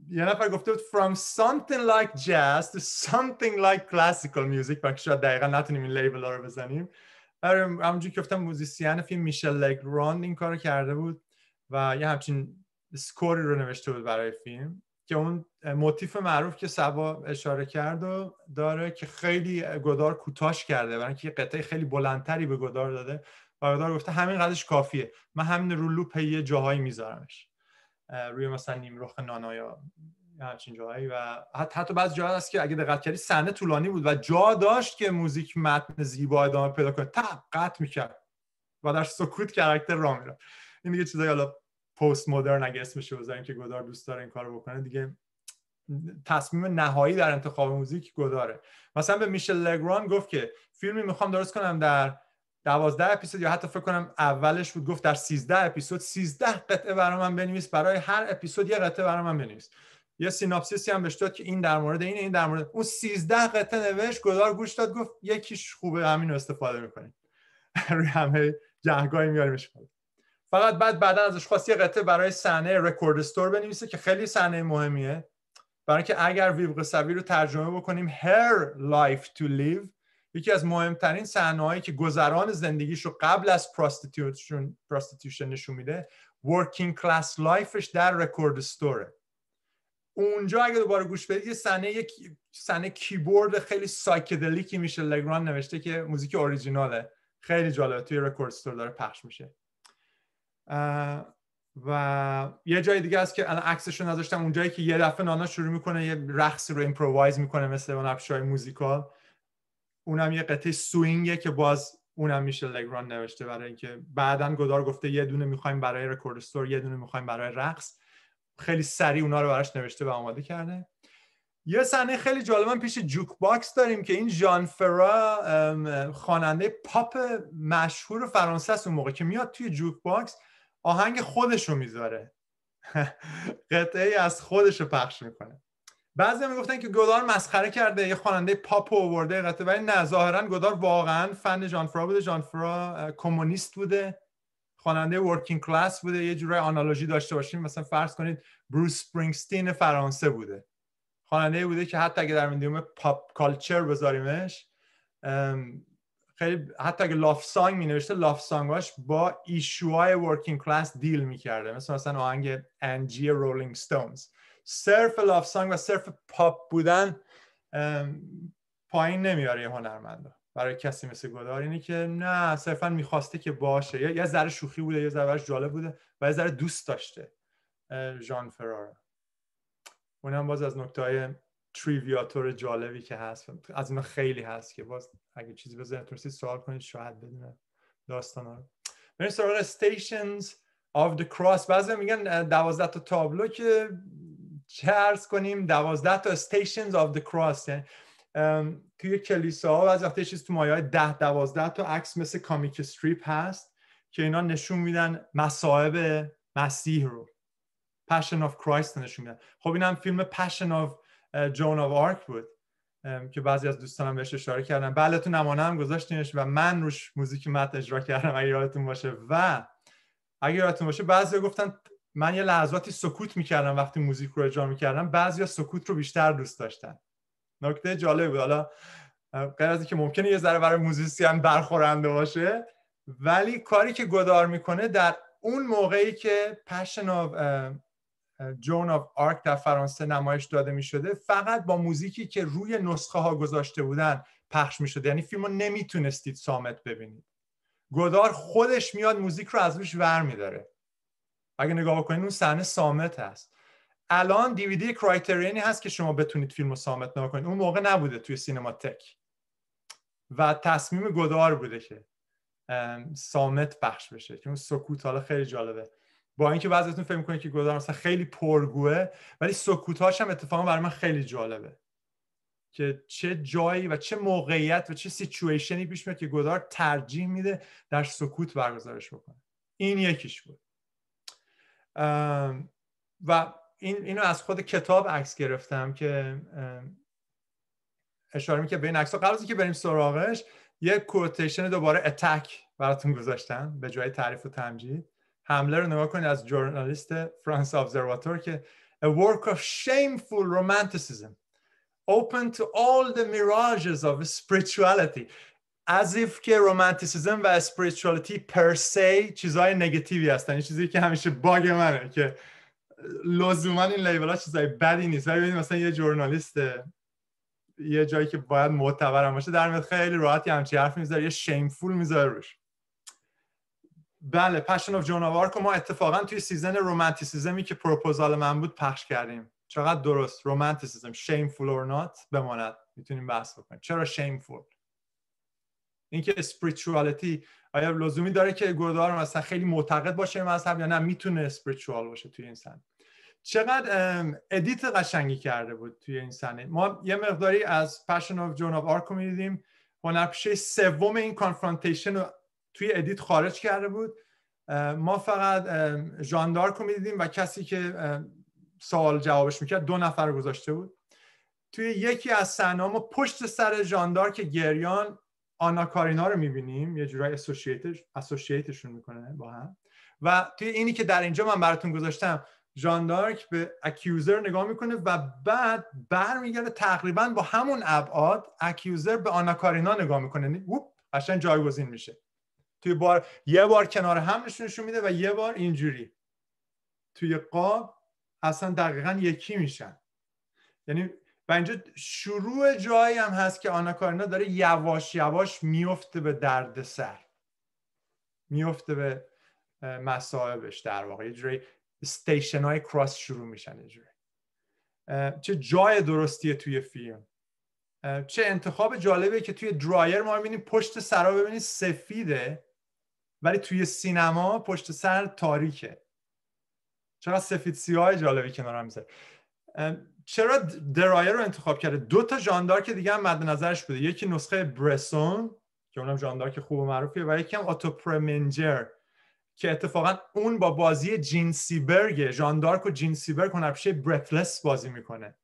یه نفر گفته بود from something like jazz to something like classical music من شاید دقیقا نتونیم این لیبل ها رو بزنیم آره، همونجور که گفتم موزیسین فیلم میشل لگراند این کار کرده بود و یه همچین سکوری رو نوشته بود برای فیلم که اون موتیف معروف که سبا اشاره کرد و داره که خیلی گدار کوتاش کرده برای اینکه قطعه خیلی بلندتری به گدار داده و گدار گفته همین قدرش کافیه من همین رو لوپ یه جاهایی میذارمش روی مثلا نیمرخ نانا یا همچین جاهایی و حتی, حتی بعض جاهایی هست که اگه دقت کردی صحنه طولانی بود و جا داشت که موزیک متن زیبا ادامه پیدا کنه تا قطع میکرد و در سکوت کرکتر را میره این دیگه چیزایی پست مدرن اگه اسمش رو بزنیم که گدار دوست داره این کارو بکنه دیگه تصمیم نهایی در انتخاب موزیک گداره مثلا به میشل لگران گفت که فیلمی میخوام درست کنم در دوازده اپیزود یا حتی فکر کنم اولش بود گفت در 13 اپیزود 13 قطعه برای من بنویس برای هر اپیزود یه قطعه برای من بنویس یه سیناپسیسی هم بهش داد که این در مورد این این در مورد اون 13 قطعه نوشت گدار گوش داد گفت یکیش خوبه همین استفاده میکنیم *laughs* روی همه جهگاهی میاریمش فقط بعد بعدا ازش خواست یه قطعه برای صحنه رکورد استور بنویسه که خیلی صحنه مهمیه برای که اگر ویب قصوی رو ترجمه بکنیم Her Life to Live یکی از مهمترین هایی که گذران زندگیش رو قبل از پراستیتیوشن, پراستیتیوشن نشون میده ورکینگ کلاس لایفش در رکورد استوره اونجا اگه دوباره گوش بدید یه صحنه یک صحنه کیبورد خیلی سایکدلیکی میشه لگران نوشته که موزیک اوریجیناله خیلی جالبه توی رکورد استور داره پخش میشه و یه جای دیگه است که الان عکسش رو نذاشتم جایی که یه دفعه نانا شروع میکنه یه رقصی رو ایمپرووایز میکنه مثل اون اپشای موزیکال اونم یه قطعه سوینگه که باز اونم میشه لگران نوشته برای اینکه بعدا گدار گفته یه دونه میخوایم برای رکورد استور یه دونه میخوایم برای رقص خیلی سری، اونا رو براش نوشته و آماده کرده یه صحنه خیلی جالبا پیش جوک باکس داریم که این ژان فرا خواننده پاپ مشهور فرانسه است اون موقع که میاد توی جوک باکس آهنگ خودش رو میذاره *laughs* قطعه از خودش رو پخش میکنه بعضی میگفتن که گودار مسخره کرده یه خواننده پاپ آورده قطعه ولی نه ظاهرا گودار واقعا فن ژان فرا بوده ژان فرا کمونیست بوده خواننده ورکینگ کلاس بوده یه جورای آنالوژی داشته باشیم مثلا فرض کنید بروس سپرینگستین فرانسه بوده خواننده بوده که حتی اگه در مدیوم پاپ کالچر بذاریمش خیلی حتی اگه لاف سانگ می نوشته لاف سانگاش با ایشوهای ورکینگ کلاس دیل کرده مثل مثلا آهنگ انجی رولینگ ستونز صرف لاف سانگ و صرف پاپ بودن پایین نمیاره یه هنرمنده برای کسی مثل گدار اینه که نه صرفا میخواسته که باشه یا یه ذره شوخی بوده یا ذره جالب بوده و یه ذره دوست داشته ژان فرارا اونم باز از نکته های تریویاتور جالبی که هست از اینا خیلی هست که باز اگه چیزی به ذهنتون رسید سوال کنید شاید بدونه داستان رو بریم سراغ stations of the cross بعضی میگن دوازده تا تابلو که چه ارز کنیم دوازده تا stations of the cross یعنی توی کلیسا ها و از وقتی چیز تو مایه های ده دوازده تا عکس مثل کامیک استریپ هست که اینا نشون میدن مصائب مسیح رو passion of christ نشون میدن خب این هم فیلم passion of جون of Arc بود که بعضی از دوستانم بهش اشاره کردن بله تو نمانه هم گذاشتینش و من روش موزیک مت اجرا کردم اگه یادتون باشه و اگه یادتون باشه بعضی گفتن من یه لحظاتی سکوت میکردم وقتی موزیک رو اجرا میکردم بعضیا سکوت رو بیشتر دوست داشتن نکته جالب بود حالا غیر از اینکه ممکنه یه ذره برای هم برخورنده باشه ولی کاری که گدار میکنه در اون موقعی که پشن جون آف آرک در فرانسه نمایش داده می شده فقط با موزیکی که روی نسخه ها گذاشته بودن پخش می شده یعنی فیلم رو نمیتونستید سامت ببینید گدار خودش میاد موزیک رو از روش ور داره اگه نگاه کنید اون صحنه سامت هست الان دیویدی کرایترینی هست که شما بتونید فیلم رو سامت کنید. اون موقع نبوده توی سینما تک و تصمیم گدار بوده که سامت پخش بشه که اون سکوت حالا خیلی جالبه با اینکه بعضیتون فکر میکنید که گودار مثلا خیلی پرگوه ولی سکوتاش هم اتفاقا برای من خیلی جالبه که چه جایی و چه موقعیت و چه سیچویشنی پیش میاد که گودار ترجیح میده در سکوت برگزارش بکنه این یکیش بود و این اینو از خود کتاب عکس گرفتم که اشاره می که به این عکس قبل که بریم سراغش یه کوتیشن دوباره اتک براتون گذاشتم به جای تعریف و تمجید حمله رو نگاه کنید از جورنالیست فرانس ابزرواتور که a work of shameful romanticism open to all the mirages of spirituality as if که رومانتیسیزم و per پرسی چیزای نگتیوی هستن چیزی که همیشه باگ منه که لزوما این لیبل ها چیزای بدی نیست ولی ببینید مثلا یه جورنالیست یه جایی که باید معتبرم باشه در خیلی راحتی همچی حرف میذاره یه شیمفول میذاره روش بله پشن آف جاناوار که ما اتفاقا توی سیزن رومانتیسیزمی که پروپوزال من بود پخش کردیم چقدر درست رومانتیسیزم شیمفول اور نات بماند میتونیم بحث بکنیم چرا شیمفول اینکه اسپریتوالیتی آیا لزومی داره که گردوار مثلا خیلی معتقد باشه مذهب یا نه میتونه سپریچوال باشه توی این سن چقدر ادیت قشنگی کرده بود توی این سن ما یه مقداری از پشن آف جون آف آرکو میدیدیم هنرپیشه سوم این کانفرانتیشن رو توی ادیت خارج کرده بود ما فقط جاندار رو میدیدیم و کسی که سوال جوابش میکرد دو نفر گذاشته بود توی یکی از سنام و پشت سر که گریان آنا کارینا رو میبینیم یه جورایی اسوشیتشون میکنه با هم و توی اینی که در اینجا من براتون گذاشتم ژاندارک به اکیوزر نگاه میکنه و بعد برمیگرده تقریبا با همون ابعاد اکیوزر به آنا کارینا نگاه میکنه یعنی، قشنگ جایگزین میشه توی بار یه بار کنار هم نشونشون میده و یه بار اینجوری توی قاب اصلا دقیقا یکی میشن یعنی و اینجا شروع جایی هم هست که آنا داره یواش یواش میفته به دردسر میفته به مصاحبش در واقع یه جوری های کراس شروع میشن اینجوری. چه جای درستیه توی فیلم چه انتخاب جالبه که توی درایر ما میبینیم پشت سرا ببینید سفیده ولی توی سینما پشت سر تاریکه چرا سفید سیاه جالبی کنار هم میذاره چرا درایر رو انتخاب کرده دو تا جاندار که دیگه هم مد نظرش بوده یکی نسخه برسون که اونم جاندار که خوب و معروفیه و یکی هم پرمنجر که اتفاقا اون با بازی جین سیبرگ جاندارک و جین سیبرگ هنرپیشه برتلس بازی میکنه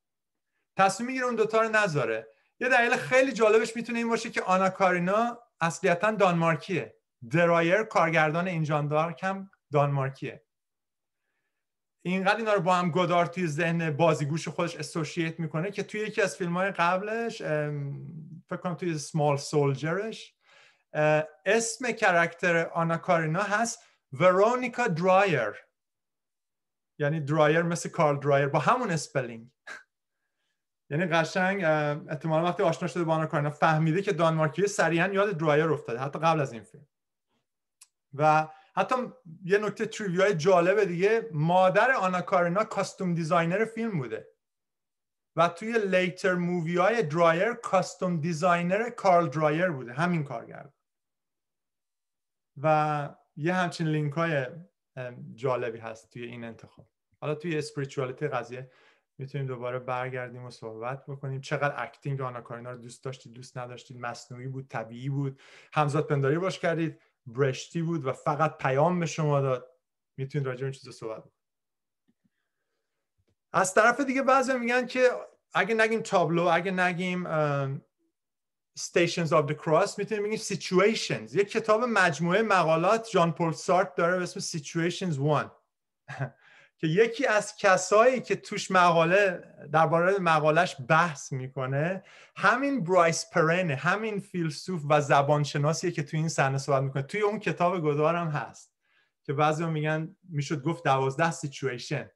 تصمیم میگیره اون دوتا رو نذاره یه دلیل خیلی جالبش میتونه این باشه که آنا کارینا اصلیتا دانمارکیه درایر کارگردان اینجان دارک هم دانمارکیه اینقدر اینا رو با هم گدار توی ذهن بازیگوش خودش اسوشیت میکنه که توی یکی از فیلم های قبلش فکر کنم توی سمال سولجرش اسم کرکتر آنا کارینا هست ورونیکا درایر یعنی درایر مثل کارل درایر با همون اسپلینگ *laughs* یعنی قشنگ احتمالا وقتی آشنا شده با آنا کارینا فهمیده که دانمارکی سریعا یاد درایر افتاده حتی قبل از این فیلم و حتی یه نکته تریویای جالبه دیگه مادر آنا کارینا کاستوم دیزاینر فیلم بوده و توی لیتر مووی های درایر کاستوم دیزاینر کارل درایر بوده همین کارگر و یه همچین لینک های جالبی هست توی این انتخاب حالا توی اسپریچوالیتی قضیه میتونیم دوباره برگردیم و صحبت بکنیم چقدر اکتینگ آنا کارینا رو دوست داشتید دوست نداشتید مصنوعی بود طبیعی بود همزاد پنداری باش کردید برشتی بود و فقط پیام به شما داد میتونید راجع این چیزا صحبت دارید از طرف دیگه بعضی میگن که اگه نگیم تابلو اگه نگیم Stations of the Cross میتونیم بگیم Situations یک کتاب مجموعه مقالات جان پول سارت داره به اسم Situations One *laughs* که یکی از کسایی که توش مقاله درباره مقالهش بحث میکنه همین برایس پرنه همین فیلسوف و زبانشناسیه که توی این صحنه صحبت میکنه توی اون کتاب گذارم هست که بعضی میگن میشد گفت دوازده سیچویشن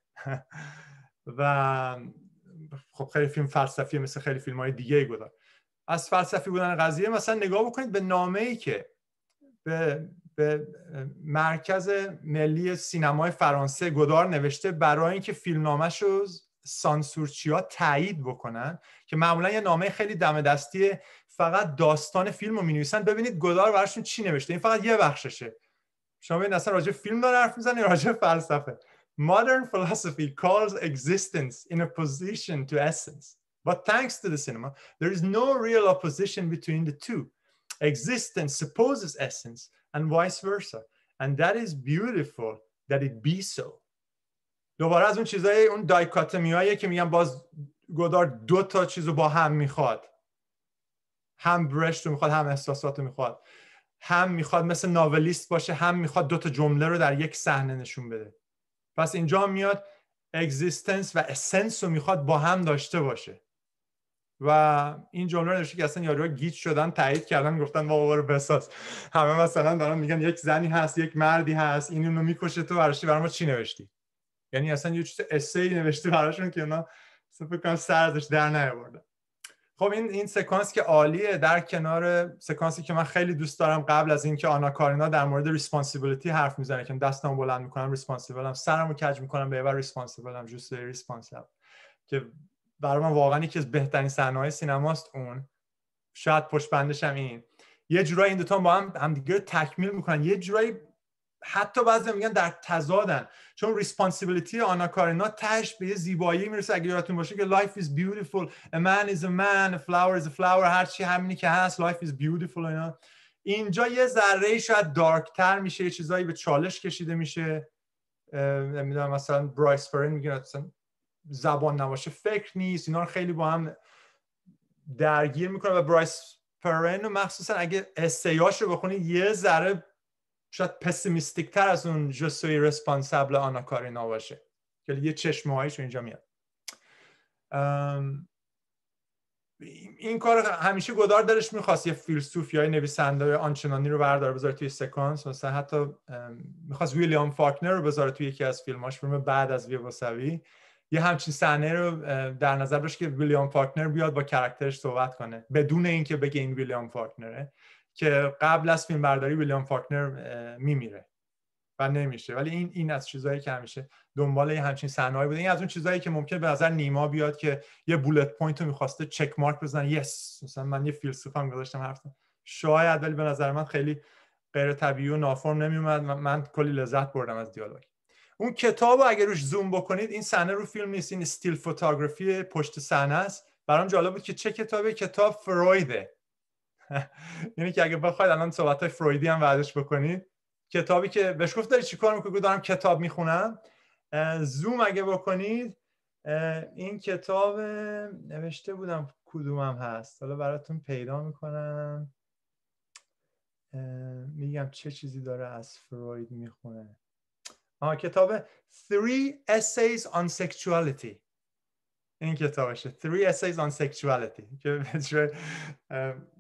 *laughs* و خب خیلی فیلم فلسفی مثل خیلی فیلم های دیگه گذار از فلسفی بودن قضیه مثلا نگاه بکنید به نامه ای که به به مرکز ملی سینمای فرانسه گدار نوشته برای اینکه فیلمنامه‌ش رو سانسورچیا تایید بکنن که معمولا یه نامه خیلی دم دستی فقط داستان فیلم رو می نویسن ببینید گدار براشون چی نوشته این فقط یه بخششه شما ببینید اصلا راجع فیلم داره حرف میزنه راجع فلسفه modern philosophy calls existence in position to essence but thanks to the cinema there is no real opposition between the two existence supposes essence and vice versa and that is beautiful that it be so دوباره از اون چیزای اون دایکاتمی که میگن باز گدار دو تا چیز رو با هم میخواد هم برشت رو میخواد هم احساسات رو میخواد هم میخواد مثل ناولیست باشه هم میخواد دو تا جمله رو در یک صحنه نشون بده پس اینجا میاد اگزیستنس و اسنس رو میخواد با هم داشته باشه و این جمله رو که اصلا یارو گیج شدن تایید کردن گفتن بابا برو بساز همه مثلا دارن میگن یک زنی هست یک مردی هست این اونو میکشه تو براشی برام چی نوشتی یعنی اصلا یه چیز اسی نوشتی براشون که اونا فکر کنم سرزش در نیاوردن خب این این سکانس که عالیه در کنار سکانسی که من خیلی دوست دارم قبل از اینکه آنا کارینا در مورد ریسپانسیبلیتی حرف میزنه که دستم بلند میکنم ریسپانسیبلم سرمو کج میکنم به ریسپانسیبلم جوست ریسپانسیبل که برای من واقعا یکی از بهترین صحنه‌های سینماست اون شاید پشت بندش هم این یه جورایی این دوتا با هم همدیگه رو تکمیل میکنن یه جورایی حتی بعضی میگن در تضادن چون ریسپانسیبلیتی آنا کارینا تش به یه زیبایی میرسه اگه یادتون باشه که life is beautiful a man is a man a flower is a flower هرچی همینی که هست life is beautiful اینا اینجا یه ذره شاید دارک میشه یه چیزایی به چالش کشیده میشه نمیدونم مثلا برایس فرین میگه مثلا زبان نباشه فکر نیست اینا رو خیلی با هم درگیر میکنه و برایس پرن و مخصوصا اگه استیاش رو بخونید یه ذره شاید پسیمیستیک تر از اون جسوی رسپانسبل آنا کارینا باشه که یه چشمه هایش اینجا میاد این کار همیشه گدار دارش میخواست یه فیلسوفی های نویسنده آنچنانی رو برداره بذاره توی سکانس مثلا حتی میخواست ویلیام فاکنر رو بذاره توی یکی از فیلماش فیلم بعد از ویوسوی یه همچین صحنه رو در نظر داشت که ویلیام فاکنر بیاد با کرکترش صحبت کنه بدون اینکه بگه این ویلیام فاکنره که قبل از فیلم برداری ویلیام فاکنر میمیره و نمیشه ولی این این از چیزهایی که همیشه دنبال یه همچین صحنه‌ای بوده این از اون چیزهایی که ممکن به نظر نیما بیاد که یه بولت پوینت رو میخواسته چک مارک بزنه یس مثلا من یه فیلسوفم گذاشتم حرف شاید ولی به نظر من خیلی غیر طبیعی و نافرم نمیومد من, من کلی لذت بردم از دیالوگ اون کتاب اگر روش زوم بکنید این صحنه رو فیلم نیست این استیل فوتوگرافی پشت صحنه است برام جالب بود که چه کتابه کتاب فرویده *laughs* یعنی که اگه بخواید الان صحبت های فرویدی هم وعدش بکنید کتابی که بهش گفت داری چیکار میکنی دارم کتاب میخونم زوم اگه بکنید این کتاب نوشته بودم کدومم هست حالا براتون پیدا میکنم میگم چه چیزی داره از فروید میخونه آه کتاب Three Essays on Sexuality این کتابشه Three Essays on Sexuality که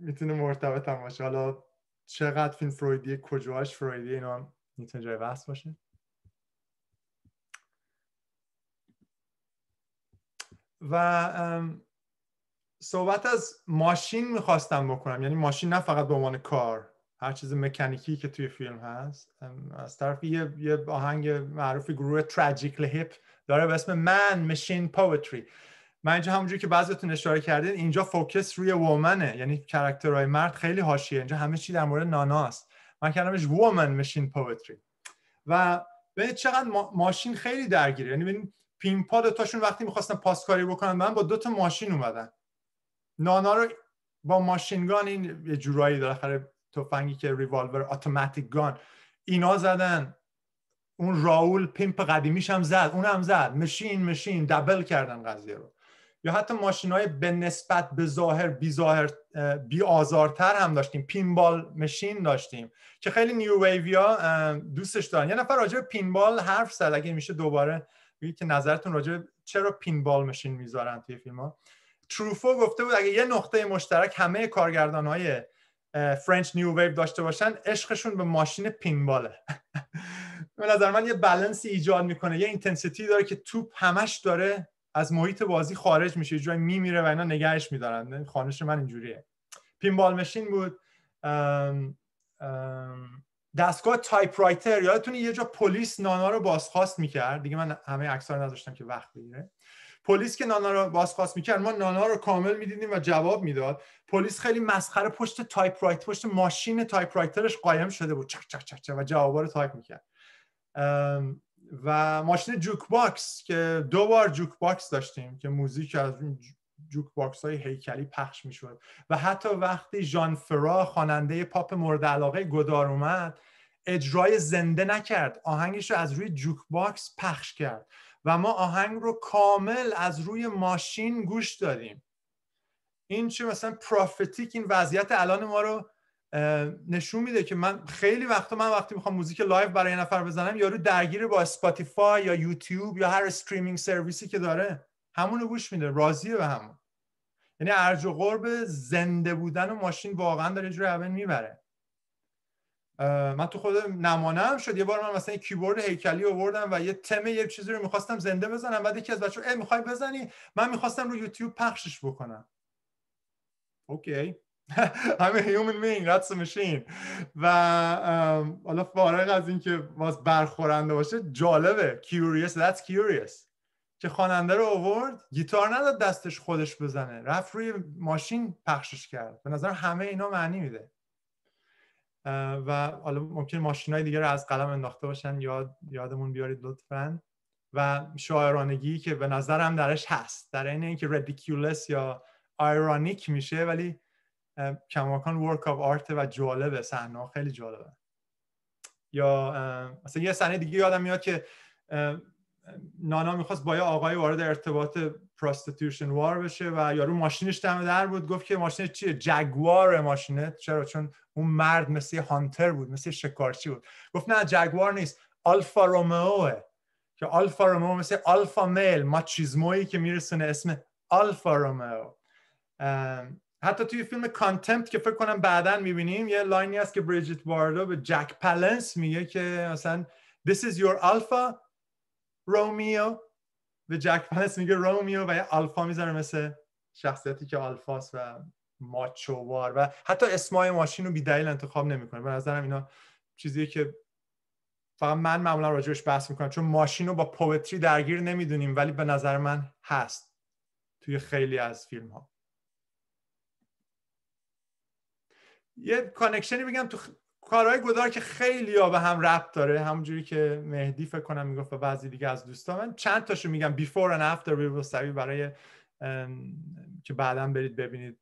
میتونه مرتبط هم باشه حالا چقدر فیلم فرویدیه کجاش فرویدیه اینا هم میتونه جای بحث باشه و صحبت از ماشین میخواستم بکنم یعنی ماشین نه فقط به عنوان کار هر چیز مکانیکی که توی فیلم هست از طرف یه, یه آهنگ معروف گروه تراجیکل هیپ داره به اسم من مشین پویتری من اینجا همونجوری که بعضیتون اشاره کردین اینجا فوکس روی وومنه یعنی کرکترهای مرد خیلی حاشیه اینجا همه چی در مورد ناناست من کردمش وومن مشین پویتری و ببینید چقدر ماشین خیلی درگیره یعنی ببینید پیمپا دوتاشون وقتی میخواستن پاسکاری بکنن من با دوتا ماشین اومدن نانا رو با ماشینگان این یه جورایی داره تفنگی که ریوالور اتوماتیک گان اینا زدن اون راول پیمپ قدیمیش هم زد اون هم زد مشین مشین دبل کردن قضیه رو یا حتی ماشین های به نسبت به ظاهر بی ظاهر بی آزارتر هم داشتیم پینبال مشین داشتیم که خیلی نیو ها دوستش دارن یه نفر راجع پینبال حرف زد اگه میشه دوباره بگید که نظرتون راجع چرا پینبال مشین میذارن توی فیلم ها تروفو گفته بود اگه یه نقطه مشترک همه کارگردان های فرنچ نیو ویو داشته باشن عشقشون به ماشین پینباله *laughs* به نظر من یه بالانسی ایجاد میکنه یه اینتنسیتی داره که توپ همش داره از محیط بازی خارج میشه جای میمیره و اینا نگهش میدارن خانش من اینجوریه پینبال مشین بود دستگاه تایپ رایتر یادتونه یه جا پلیس نانا رو بازخواست میکرد دیگه من همه اکثر رو نذاشتم که وقت بگیره پلیس که نانا رو بازخواست میکرد ما نانا رو کامل میدیدیم و جواب میداد پلیس خیلی مسخره پشت تایپ رایت پشت ماشین تایپ رایترش قایم شده بود چک چک چک, و جوابا رو تایپ میکرد و ماشین جوک باکس که دو بار جوک باکس داشتیم که موزیک از اون جوک باکس های هیکلی پخش میشد و حتی وقتی جان فرا خواننده پاپ مورد علاقه گدار اومد اجرای زنده نکرد آهنگش رو از روی جوک باکس پخش کرد و ما آهنگ رو کامل از روی ماشین گوش دادیم این چه مثلا پروفتیک این وضعیت الان ما رو نشون میده که من خیلی وقتا من وقتی میخوام موزیک لایو برای یه نفر بزنم یارو درگیر با اسپاتیفای یا یوتیوب یا هر استریمینگ سرویسی که داره همونو گوش میده راضیه به همون یعنی ارج و قرب زنده بودن و ماشین واقعا داره جوری همین میبره من تو خود نمانم شد یه بار من مثلا کیبورد هیکلی آوردم و یه تم یه چیزی رو میخواستم زنده بزنم بعد یکی از بچه‌ها میخوای بزنی من میخواستم رو یوتیوب پخشش بکنم اوکی همه *laughs* human being that's a machine و حالا فارغ از اینکه باز برخورنده باشه جالبه curious that's curious که خواننده رو آورد گیتار نداد دستش خودش بزنه رفت روی ماشین پخشش کرد به نظر همه اینا معنی میده و حالا ممکن ماشین های دیگه رو از قلم انداخته باشن یاد یادمون بیارید لطفا و شاعرانگی که به نظرم درش هست در این اینکه ridiculous یا آیرانیک میشه ولی کماکان ورک آف آرت و جالبه صحنه خیلی جالبه یا مثلا یه صحنه دیگه یادم میاد که نانا میخواست با یه آقای وارد ارتباط پراستیتوشن وار بشه و یارو ماشینش دم در بود گفت که ماشینش چیه جگوار ماشینه چرا چون اون مرد مثل یه هانتر بود مثل شکارچی بود گفت نه جگوار نیست آلفا رومئوه که آلفا رومئو مثل آلفا میل ماچیزمویی که میرسونه اسم آلفا رومئو حتی توی فیلم کانتمپت که فکر کنم بعدا میبینیم یه لاینی هست که بریجیت واردو به جک پلنس میگه که مثلا This is your alpha رومیو به جک پلنس میگه رومیو و یه الفا میذاره مثل شخصیتی که آلفاست و ماچووار و حتی اسمای ماشین رو بیدلیل انتخاب نمیکنه به نظرم اینا چیزیه که فقط من معمولا راجبش بحث میکنم چون ماشین رو با پویتری درگیر نمیدونیم ولی به نظر من هست توی خیلی از فیلم ها یه کانکشنی بگم تو کارهای گدار که خیلی ها به هم ربط داره همونجوری که مهدی فکر کنم میگفت و بعضی دیگه از دوستان من چند تاشو میگم بیفور and after سوی برای که بعدا برید ببینید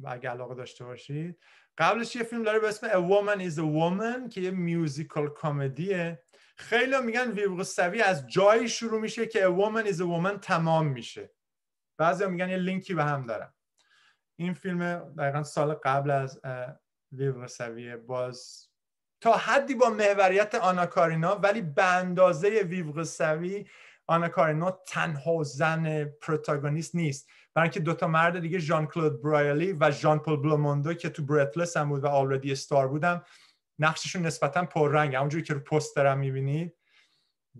و اگه علاقه داشته باشید قبلش یه فیلم داره به اسم A Woman is a Woman که یه میوزیکال کمدیه خیلی میگن سوی از جایی شروع میشه که A Woman is a Woman تمام میشه بعضی میگن یه لینکی به هم دارم. این فیلم دقیقا سال قبل از ویو باز تا حدی با محوریت آناکارینا ولی به اندازه ویو آنا تنها زن پروتاگونیست نیست برای اینکه دوتا مرد دیگه ژان کلود برایلی و ژان پل بلوموندو که تو برتلس هم بود و آلردی استار بودم نقششون نسبتا پررنگ همونجوری که رو پسترم میبینید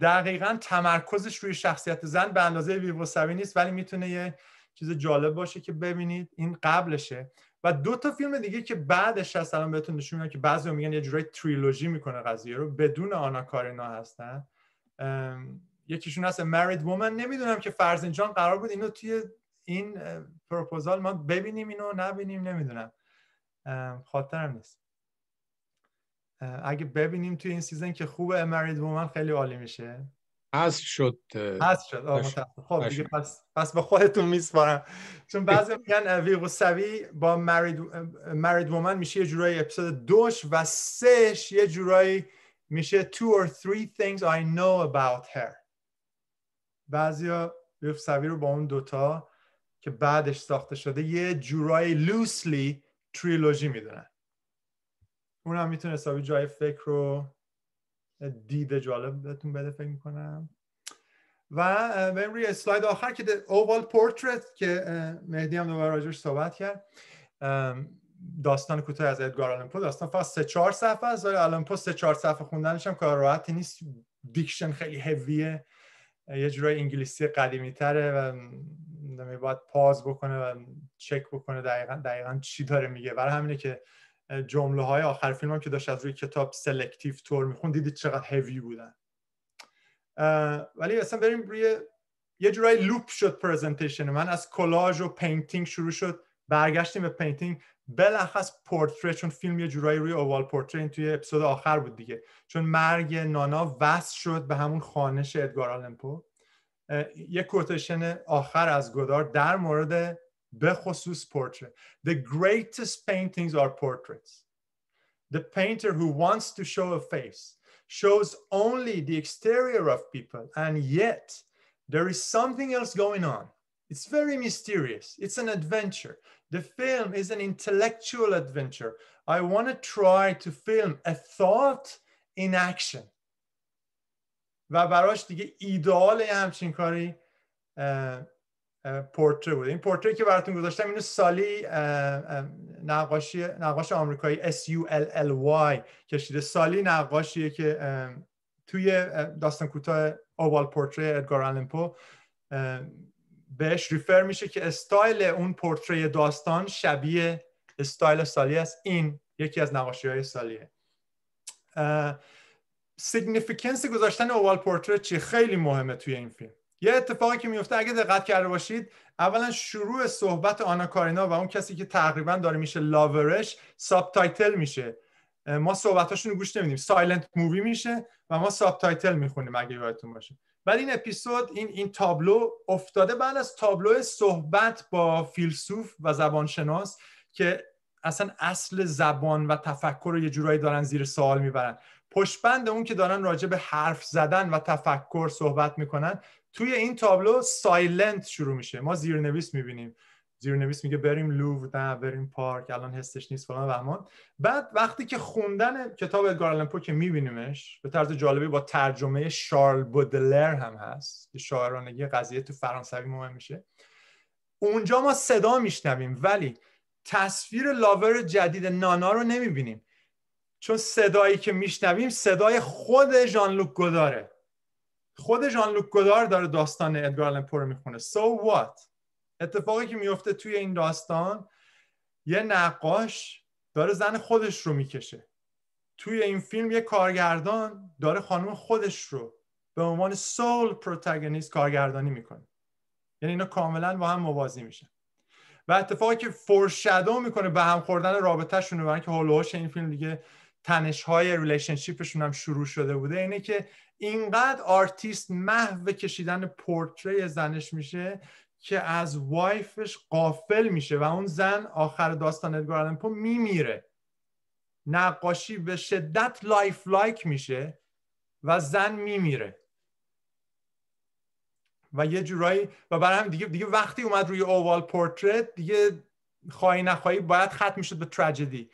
دقیقا تمرکزش روی شخصیت زن به اندازه ویوروسوی نیست ولی میتونه یه چیز جالب باشه که ببینید این قبلشه و دو تا فیلم دیگه که بعدش هست الان بهتون نشون میدم که بعضی میگن یه جورایی تریلوژی میکنه قضیه رو بدون آنا اینا هستن یکیشون هست مرید وومن نمیدونم که فرزنجان قرار بود اینو توی این پروپوزال ما ببینیم اینو نبینیم نمیدونم خاطرم نیست اگه ببینیم توی این سیزن که خوب مرید وومن خیلی عالی میشه حذف شد حذف شد خب دیگه پس پس به خودتون میسپارم چون بعضی میگن سوی با مرید مرید وومن میشه یه جورایی اپیزود دوش و سهش یه جورایی میشه تو or three things I know about her بعضیا ویغوسوی رو با اون دوتا که بعدش ساخته شده یه جورایی لوسلی تریلوژی میدونن اون هم میتونه حسابی جای فکر رو دیده جالب بهتون بده فکر میکنم و بریم روی اسلاید آخر که اووال پورتریت که مهدی هم دوباره راجرش صحبت کرد داستان کوتاه از ادگار آلمپو داستان فقط سه چهار صفحه از ولی آلمپو سه چهار صفحه خوندنش هم کار راحتی نیست دیکشن خیلی هویه یه جورای انگلیسی قدیمی تره و باید پاز بکنه و چک بکنه دقیقا, دقیقا چی داره میگه برای همینه که جمله های آخر فیلم هم که داشت از روی کتاب سلکتیو تور میخون دیدید چقدر هیوی بودن ولی اصلا بریم روی یه جورایی لوپ شد پرزنتیشن من از کلاژ و پینتینگ شروع شد برگشتیم به پینتینگ بلخص پورتری چون فیلم یه جورایی روی اوال پورتری توی اپیزود آخر بود دیگه چون مرگ نانا وست شد به همون خانش ادگار آلمپو یه کورتشن آخر از گدار در مورد Bejosus portrait. The greatest paintings are portraits. The painter who wants to show a face shows only the exterior of people, and yet there is something else going on. It's very mysterious. It's an adventure. The film is an intellectual adventure. I want to try to film a thought in action. و براش دیگه ایدال همچین کاری پورتر بود این پورتری که براتون گذاشتم اینو سالی نقاشی نقاش آمریکایی S U L L Y کشیده سالی نقاشیه که توی داستان کوتاه اوال پورتری ادگار آلن بهش ریفر میشه که استایل اون پورتری داستان شبیه استایل سالی است این یکی از نقاشی های سالیه سیگنیفیکنس گذاشتن اوال پورتری چی خیلی مهمه توی این فیلم یه اتفاقی که میفته اگه دقت کرده باشید اولا شروع صحبت آنا کارینا و اون کسی که تقریبا داره میشه لاورش تایتل میشه ما صحبتاشونو گوش نمیدیم سایلنت مووی میشه و ما تایتل میخونیم اگه یادتون باشه بعد این اپیزود این این تابلو افتاده بعد از تابلو صحبت با فیلسوف و زبانشناس که اصلا اصل زبان و تفکر رو یه جورایی دارن زیر سوال میبرن پشتبند اون که دارن راجع به حرف زدن و تفکر صحبت میکنن توی این تابلو سایلنت شروع میشه ما زیرنویس میبینیم زیرنویس میگه بریم لوور نه بریم پارک الان حسش نیست فلان بهمان بعد وقتی که خوندن کتاب پو که میبینیمش به طرز جالبی با ترجمه شارل بودلر هم هست که شاعرانگی قضیه تو فرانسوی مهم میشه اونجا ما صدا میشنویم ولی تصویر لاور جدید نانا رو نمیبینیم چون صدایی که میشنویم صدای خود ژان لوک گداره خود ژان لوک گودار داره داستان ادگار آلن پور میخونه so وات اتفاقی که میفته توی این داستان یه نقاش داره زن خودش رو میکشه توی این فیلم یه کارگردان داره خانم خودش رو به عنوان سول پروتاگونیست کارگردانی میکنه یعنی اینا کاملا با هم موازی میشن و اتفاقی که فورشادو میکنه به هم خوردن شونه برای که هولوش این فیلم دیگه تنش های ریلیشنشیپشون هم شروع شده بوده اینه که اینقدر آرتیست محو کشیدن پورتری زنش میشه که از وایفش قافل میشه و اون زن آخر داستان ادگار میمیره نقاشی به شدت لایف لایک میشه و زن میمیره و یه جورایی و برای هم دیگه دیگه وقتی اومد روی اووال پورتریت دیگه خواهی نخواهی باید ختم میشد به تراجدی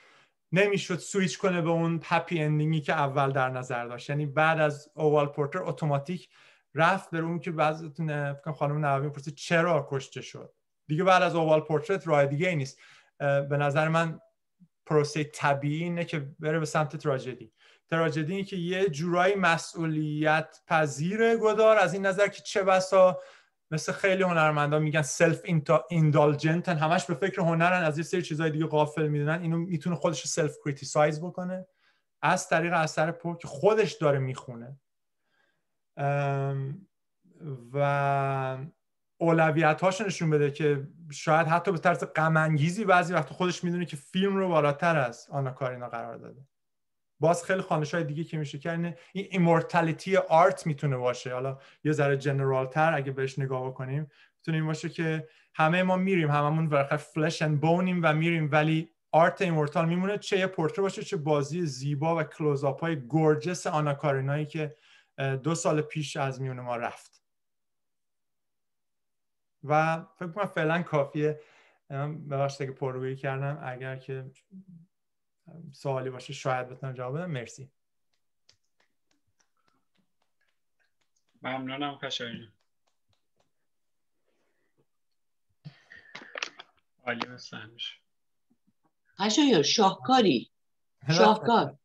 نمیشد سویچ کنه به اون پپی اندینگی که اول در نظر داشت یعنی بعد از اوال پورتر اتوماتیک رفت به اون که فکر خانم نوابی پرسید چرا کشته شد دیگه بعد از اوال پورتر راه دیگه ای نیست به نظر من پروسه طبیعی اینه که بره به سمت تراژدی تراژدی اینه که یه جورایی مسئولیت پذیر گدار از این نظر که چه بسا مثل خیلی هنرمندا میگن سلف ایندالجنتن همش به فکر هنرن از یه سری چیزای دیگه غافل میدونن اینو میتونه خودش سلف کریتیسایز بکنه از طریق اثر پر که خودش داره میخونه و اولویت هاش نشون بده که شاید حتی به طرز غم بعضی وقت خودش میدونه که فیلم رو بالاتر از آنا کارینا قرار داده باز خیلی خانش های دیگه که میشه کرد این ایمورتالیتی آرت میتونه باشه حالا یه ذره جنرال تر اگه بهش نگاه بکنیم میتونه این باشه که همه ما میریم هممون ورخه فلش اند بونیم و میریم ولی آرت ایمورتال میمونه چه یه پورتر باشه چه بازی زیبا و کلوزاپای های گورجس آناکارینایی که دو سال پیش از میون ما رفت و فکر کنم فعلا کافیه ببخشید که پررویی کردم اگر که سوالی باشه شاید بتونم جواب بدم مرسی ممنونم کشاینا عالی مثل شاهکاری شاهکار